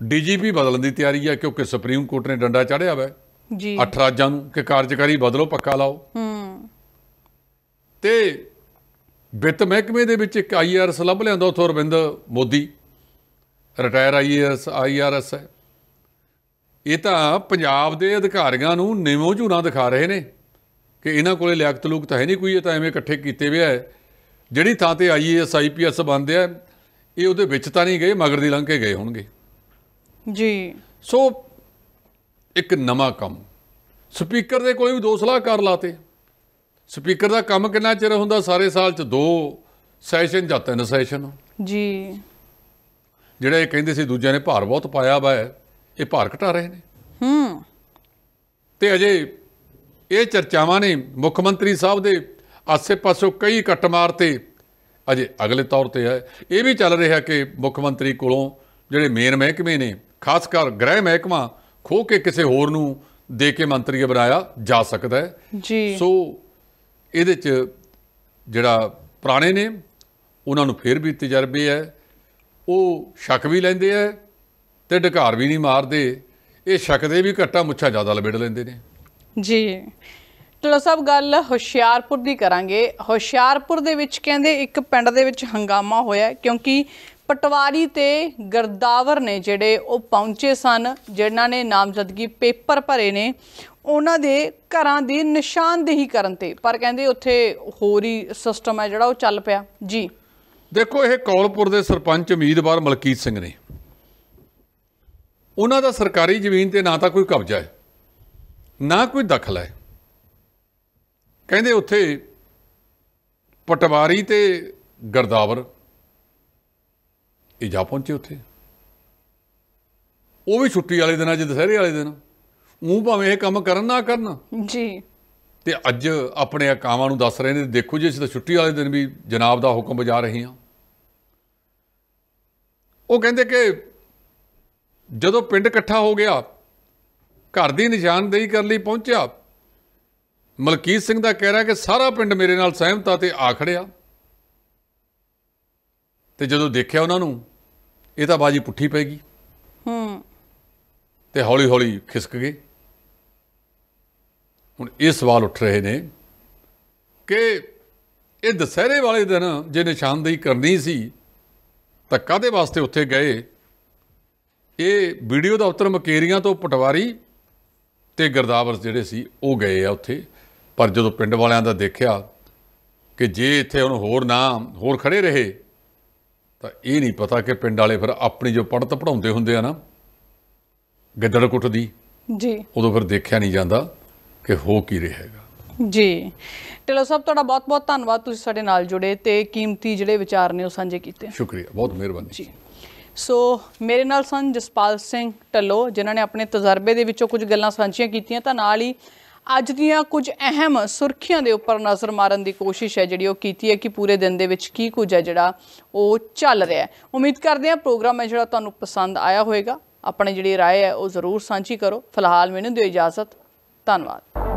ਡੀਜੀਪੀ ਬਦਲਣ ਦੀ ਤਿਆਰੀ ਹੈ ਕਿਉਂਕਿ ਸੁਪਰੀਮ ਕੋਰਟ ਨੇ ਡੰਡਾ ਚਾੜਿਆ ਵੈ ਜੀ ਅੱਠ ਰਾਜਾਂ ਨੂੰ ਕਿ ਕਾਰਜਕਾਰੀ ਬਦਲੋ ਪੱਕਾ ਲਾਓ ਹੂੰ ਤੇ ਵਿੱਤ ਮਹਿਕਮੇ ਦੇ ਵਿੱਚ ਇੱਕ ਆਈਆਰਐਸ ਲੱਭ ਲਿਆਂਦਾ ਉਥੋਂ Ravind Modi retire IRS IRS ਹੈ ਇਹ ਤਾਂ ਪੰਜਾਬ ਦੇ ਅਧਿਕਾਰੀਆਂ ਨੂੰ ਨਿਮੋਝੂਣਾ ਦਿਖਾ ਰਹੇ ਨੇ ਕਿ ਇਹਨਾਂ ਕੋਲੇ ਲਿਆਕਤ ਲੋਕ ਤਾਂ ਹੈ ਨਹੀਂ ਕੋਈ ਇਹ ਤਾਂ ਐਵੇਂ ਇਕੱਠੇ ਕੀਤੇ ਵਿਆ ਹੈ ਜਿਹੜੀ ਥਾਂ ਤੇ ਆਈਏਐਸ ਆਈਪੀਐਸ ਬੰਦੇ ਆ ਇਹ ਉਹਦੇ ਵਿੱਚ ਤਾਂ ਨਹੀਂ ਗਏ ਮਗਰ ਦੀ ਲੰਘ ਕੇ ਗਏ ਹੋਣਗੇ ਜੀ ਸੋ ਇੱਕ ਨਵਾਂ ਕੰਮ ਸਪੀਕਰ ਦੇ ਕੋਈ ਵੀ ਦੋ ਸਲਾਹਕਾਰ ਲਾਤੇ ਸਪੀਕਰ ਦਾ ਕੰਮ ਕਿੰਨਾ ਚਿਰ ਹੁੰਦਾ ਸਾਰੇ ਸਾਲ ਚ ਦੋ ਸੈਸ਼ਨ ਜਾਂ ਤਿੰਨ ਸੈਸ਼ਨ ਜੀ ਜਿਹੜਾ ਇਹ ਕਹਿੰਦੇ ਸੀ ਦੂਜਿਆਂ ਨੇ ਭਾਰ ਬਹੁਤ ਪਾਇਆ ਵਾ ਇਹ ਭਾਰ ਘਟਾ ਰਹੇ ਨੇ ਹੂੰ ਤੇ ਅਜੇ ਇਹ ਚਰਚਾਵਾਂ ਨੇ ਮੁੱਖ ਮੰਤਰੀ ਸਾਹਿਬ ਦੇ ਆਸੇ-ਪਾਸੋਂ ਕਈ ਘਟਮਾਰ ਤੇ ਅਜੇ ਅਗਲੇ ਤੌਰ ਤੇ ਹੈ ਇਹ ਵੀ ਚੱਲ ਰਿਹਾ ਕਿ ਮੁੱਖ ਮੰਤਰੀ ਕੋਲੋਂ ਜਿਹੜੇ ਮੇਨ ਮਹਿਕਮੇ ਨੇ ਖਾਸ ਕਰ ਗ੍ਰਹਿ ਮਹਿਕਮਾ ਖੋ ਕੇ ਕਿਸੇ ਹੋਰ ਨੂੰ ਦੇ ਕੇ ਮੰਤਰੀ ਬਣਾਇਆ ਜਾ ਸਕਦਾ ਹੈ ਜੀ ਸੋ ਇਹਦੇ ਚ ਜਿਹੜਾ ਪੁਰਾਣੇ ਨੇ ਉਹਨਾਂ ਨੂੰ ਫੇਰ ਵੀ ਤਜਰਬੇ ਹੈ ਉਹ ਸ਼ੱਕ ਵੀ ਲੈਂਦੇ ਆ ਤੇ ਢਕਾਰ ਵੀ ਨਹੀਂ ਮਾਰਦੇ ਇਹ ਸ਼ੱਕ ਦੇ ਵੀ ਘੱਟਾ ਮੁੱਛਾ ਜ਼ਿਆਦਾ ਲਬੇੜ ਲੈਂਦੇ ਨੇ ਜੀ ਚਲੋ ਸਭ ਗੱਲ ਹੁਸ਼ਿਆਰਪੁਰ ਦੀ ਕਰਾਂਗੇ ਹੁਸ਼ਿਆਰਪੁਰ ਦੇ ਵਿੱਚ ਕਹਿੰਦੇ ਇੱਕ ਪਿੰਡ ਦੇ ਵਿੱਚ ਹੰਗਾਮਾ ਹੋਇਆ ਕਿਉਂਕਿ ਪਟਵਾਰੀ ਤੇ ਗਰਦਾਵਰ ਨੇ ਜਿਹੜੇ ਉਹ ਪਹੁੰਚੇ ਸਨ ਜਿਨ੍ਹਾਂ ਨੇ ਨਾਮਜ਼ਦਗੀ ਪੇਪਰ ਭਰੇ ਨੇ ਉਹਨਾਂ ਦੇ ਘਰਾਂ ਦੀ ਨਿਸ਼ਾਨਦੇਹੀ ਕਰਨ ਤੇ ਪਰ ਕਹਿੰਦੇ ਉੱਥੇ ਹੋਰ ਹੀ ਸਿਸਟਮ ਹੈ ਜਿਹੜਾ ਉਹ ਚੱਲ ਪਿਆ ਜੀ ਦੇਖੋ ਇਹ ਕੌਲਪੁਰ ਦੇ ਸਰਪੰਚ ਉਮੀਦਵਾਰ ਮਲਕੀਤ ਸਿੰਘ ਨੇ ਉਹਨਾਂ ਦਾ ਸਰਕਾਰੀ ਜ਼ਮੀਨ ਤੇ ਨਾ ਤਾਂ ਕੋਈ ਕਬਜ਼ਾ ਹੈ ਨਾ ਕੋਈ ਦਖਲ ਹੈ ਕਹਿੰਦੇ ਉੱਥੇ ਪਟਵਾਰੀ ਤੇ ਗਰਦਾਵਰ ਇਹ ਜਾ ਪਹੁੰਚੇ ਉੱਥੇ ਉਹ ਵੀ ਛੁੱਟੀ ਵਾਲੇ ਦਿਨਾਂ ਜਿਹਦੇ ਸਹਰੇ ਵਾਲੇ ਦਿਨ ਉਹ ਭਾਵੇਂ ਇਹ ਕੰਮ ਕਰਨ ਨਾ ਕਰਨ ਜੀ ਤੇ ਅੱਜ ਆਪਣੇ ਆਕਾਵਾਂ ਨੂੰ ਦੱਸ ਰਹੇ ਨੇ ਦੇਖੋ ਜੀ ਅਸੀਂ ਤਾਂ ਛੁੱਟੀ ਵਾਲੇ ਦਿਨ ਵੀ ਜਨਾਬ ਦਾ ਹੁਕਮ ਬਜਾ ਰਹੇ ਹਾਂ ਉਹ ਕਹਿੰਦੇ ਕਿ ਜਦੋਂ ਪਿੰਡ ਇਕੱਠਾ ਹੋ ਗਿਆ ਘਰ ਦੀ ਨਿਸ਼ਾਨਦੇਹੀ ਕਰਨ ਲਈ ਪਹੁੰਚਿਆ ਮਲਕੀਤ ਸਿੰਘ ਦਾ ਕਹਿ ਰਿਹਾ ਕਿ ਸਾਰਾ ਪਿੰਡ ਮੇਰੇ ਨਾਲ ਸਹਿਮਤ ਆ ਤੇ ਆ ਖੜਿਆ ਤੇ ਜਦੋਂ ਦੇਖਿਆ ਉਹਨਾਂ ਨੂੰ ਇਹ ਤਾਂ ਬਾਜੀ ਪੁੱਠੀ ਪੈ ਗਈ ਹੂੰ ਤੇ ਹੌਲੀ ਹੌਲੀ ਖਿਸਕ ਗਏ ਹੁਣ ਇਹ ਸਵਾਲ ਉੱਠ ਰਹੇ ਨੇ ਕਿ ਇਹ ਦਸਹਿਰੇ ਵਾਲੇ ਦਿਨ ਜੇ ਨਿਸ਼ਾਨਦੇਹੀ ਕਰਨੀ ਸੀ ਤਾਂ ਕਾਦੇ ਵਾਸਤੇ ਉੱਥੇ ਗਏ ਇਹ ਵੀਡੀਓ ਦਾ ਉੱਤਰ ਮਕੇਰੀਆਂ ਤੋਂ ਪਟਵਾਰੀ ਤੇ ਗਰਦਾਵਰ ਜਿਹੜੇ ਸੀ ਉਹ ਗਏ ਆ ਉੱਥੇ ਪਰ ਜਦੋਂ ਪਿੰਡ ਵਾਲਿਆਂ ਦਾ ਦੇਖਿਆ ਕਿ ਜੇ ਇੱਥੇ ਹੁਣ ਹੋਰ ਨਾ ਹੋਰ ਖੜੇ ਰਹੇ ਤਾਂ ਇਹ ਨਹੀਂ ਪਤਾ ਕਿ ਪਿੰਡ ਵਾਲੇ ਫਿਰ ਆਪਣੀ ਜੋ ਪੜਤ ਪੜਾਉਂਦੇ ਹੁੰਦੇ ਆ ਨਾ ਗੱਦੜ ਕੁੱਟ ਦੀ ਜੀ ਉਦੋਂ ਫਿਰ ਦੇਖਿਆ ਨਹੀਂ ਜਾਂਦਾ ਕਿ ਹੋ ਕੀ ਰਿਹਾ ਜੀ ਟਿਲੋ ਸਾਹਿਬ ਤੁਹਾਡਾ ਬਹੁਤ ਬਹੁਤ ਧੰਨਵਾਦ ਤੁਸੀਂ ਸਾਡੇ ਨਾਲ ਜੁੜੇ ਤੇ ਕੀਮਤੀ ਜਿਹੜੇ ਵਿਚਾਰ ਨੇ ਉਹ ਸਾਂਝੇ ਕੀਤੇ ਸ਼ੁਕਰੀਆ ਬਹੁਤ ਮਿਹਰਬਾਨੀ ਜੀ ਸੋ ਮੇਰੇ ਨਾਲ ਸਨ ਜਸਪਾਲ ਸਿੰਘ ਟੱਲੋ ਜਿਨ੍ਹਾਂ ਨੇ ਆਪਣੇ ਤਜਰਬੇ ਦੇ ਵਿੱਚੋਂ ਕੁਝ ਗੱਲਾਂ ਸਾਂਝੀਆਂ ਕੀਤੀਆਂ ਤਾਂ ਨਾਲ ਹੀ ਅੱਜ ਦੀਆਂ ਕੁਝ ਅਹਿਮ ਸੁਰਖੀਆਂ ਦੇ ਉੱਪਰ ਨਜ਼ਰ ਮਾਰਨ ਦੀ ਕੋਸ਼ਿਸ਼ ਹੈ ਜਿਹੜੀ ਉਹ ਕੀਤੀ ਹੈ ਕਿ ਪੂਰੇ ਦਿਨ ਦੇ ਵਿੱਚ ਕੀ ਕੁਝ ਹੈ ਜਿਹੜਾ ਉਹ ਚੱਲ ਰਿਹਾ ਹੈ ਉਮੀਦ ਕਰਦੇ ਹਾਂ ਪ੍ਰੋਗਰਾਮ ਹੈ ਜਿਹੜਾ ਤੁਹਾਨੂੰ ਪਸੰਦ ਆਇਆ ਹੋਵੇਗਾ ਆਪਣੀ ਜਿਹੜੀ رائے ਹੈ ਉਹ ਜ਼ਰੂਰ ਸਾਂਝੀ ਕਰੋ ਫਿਲਹਾਲ ਮੈਨੂੰ ਦਿਓ ਇਜਾਜ਼ਤ ਧੰਨਵਾਦ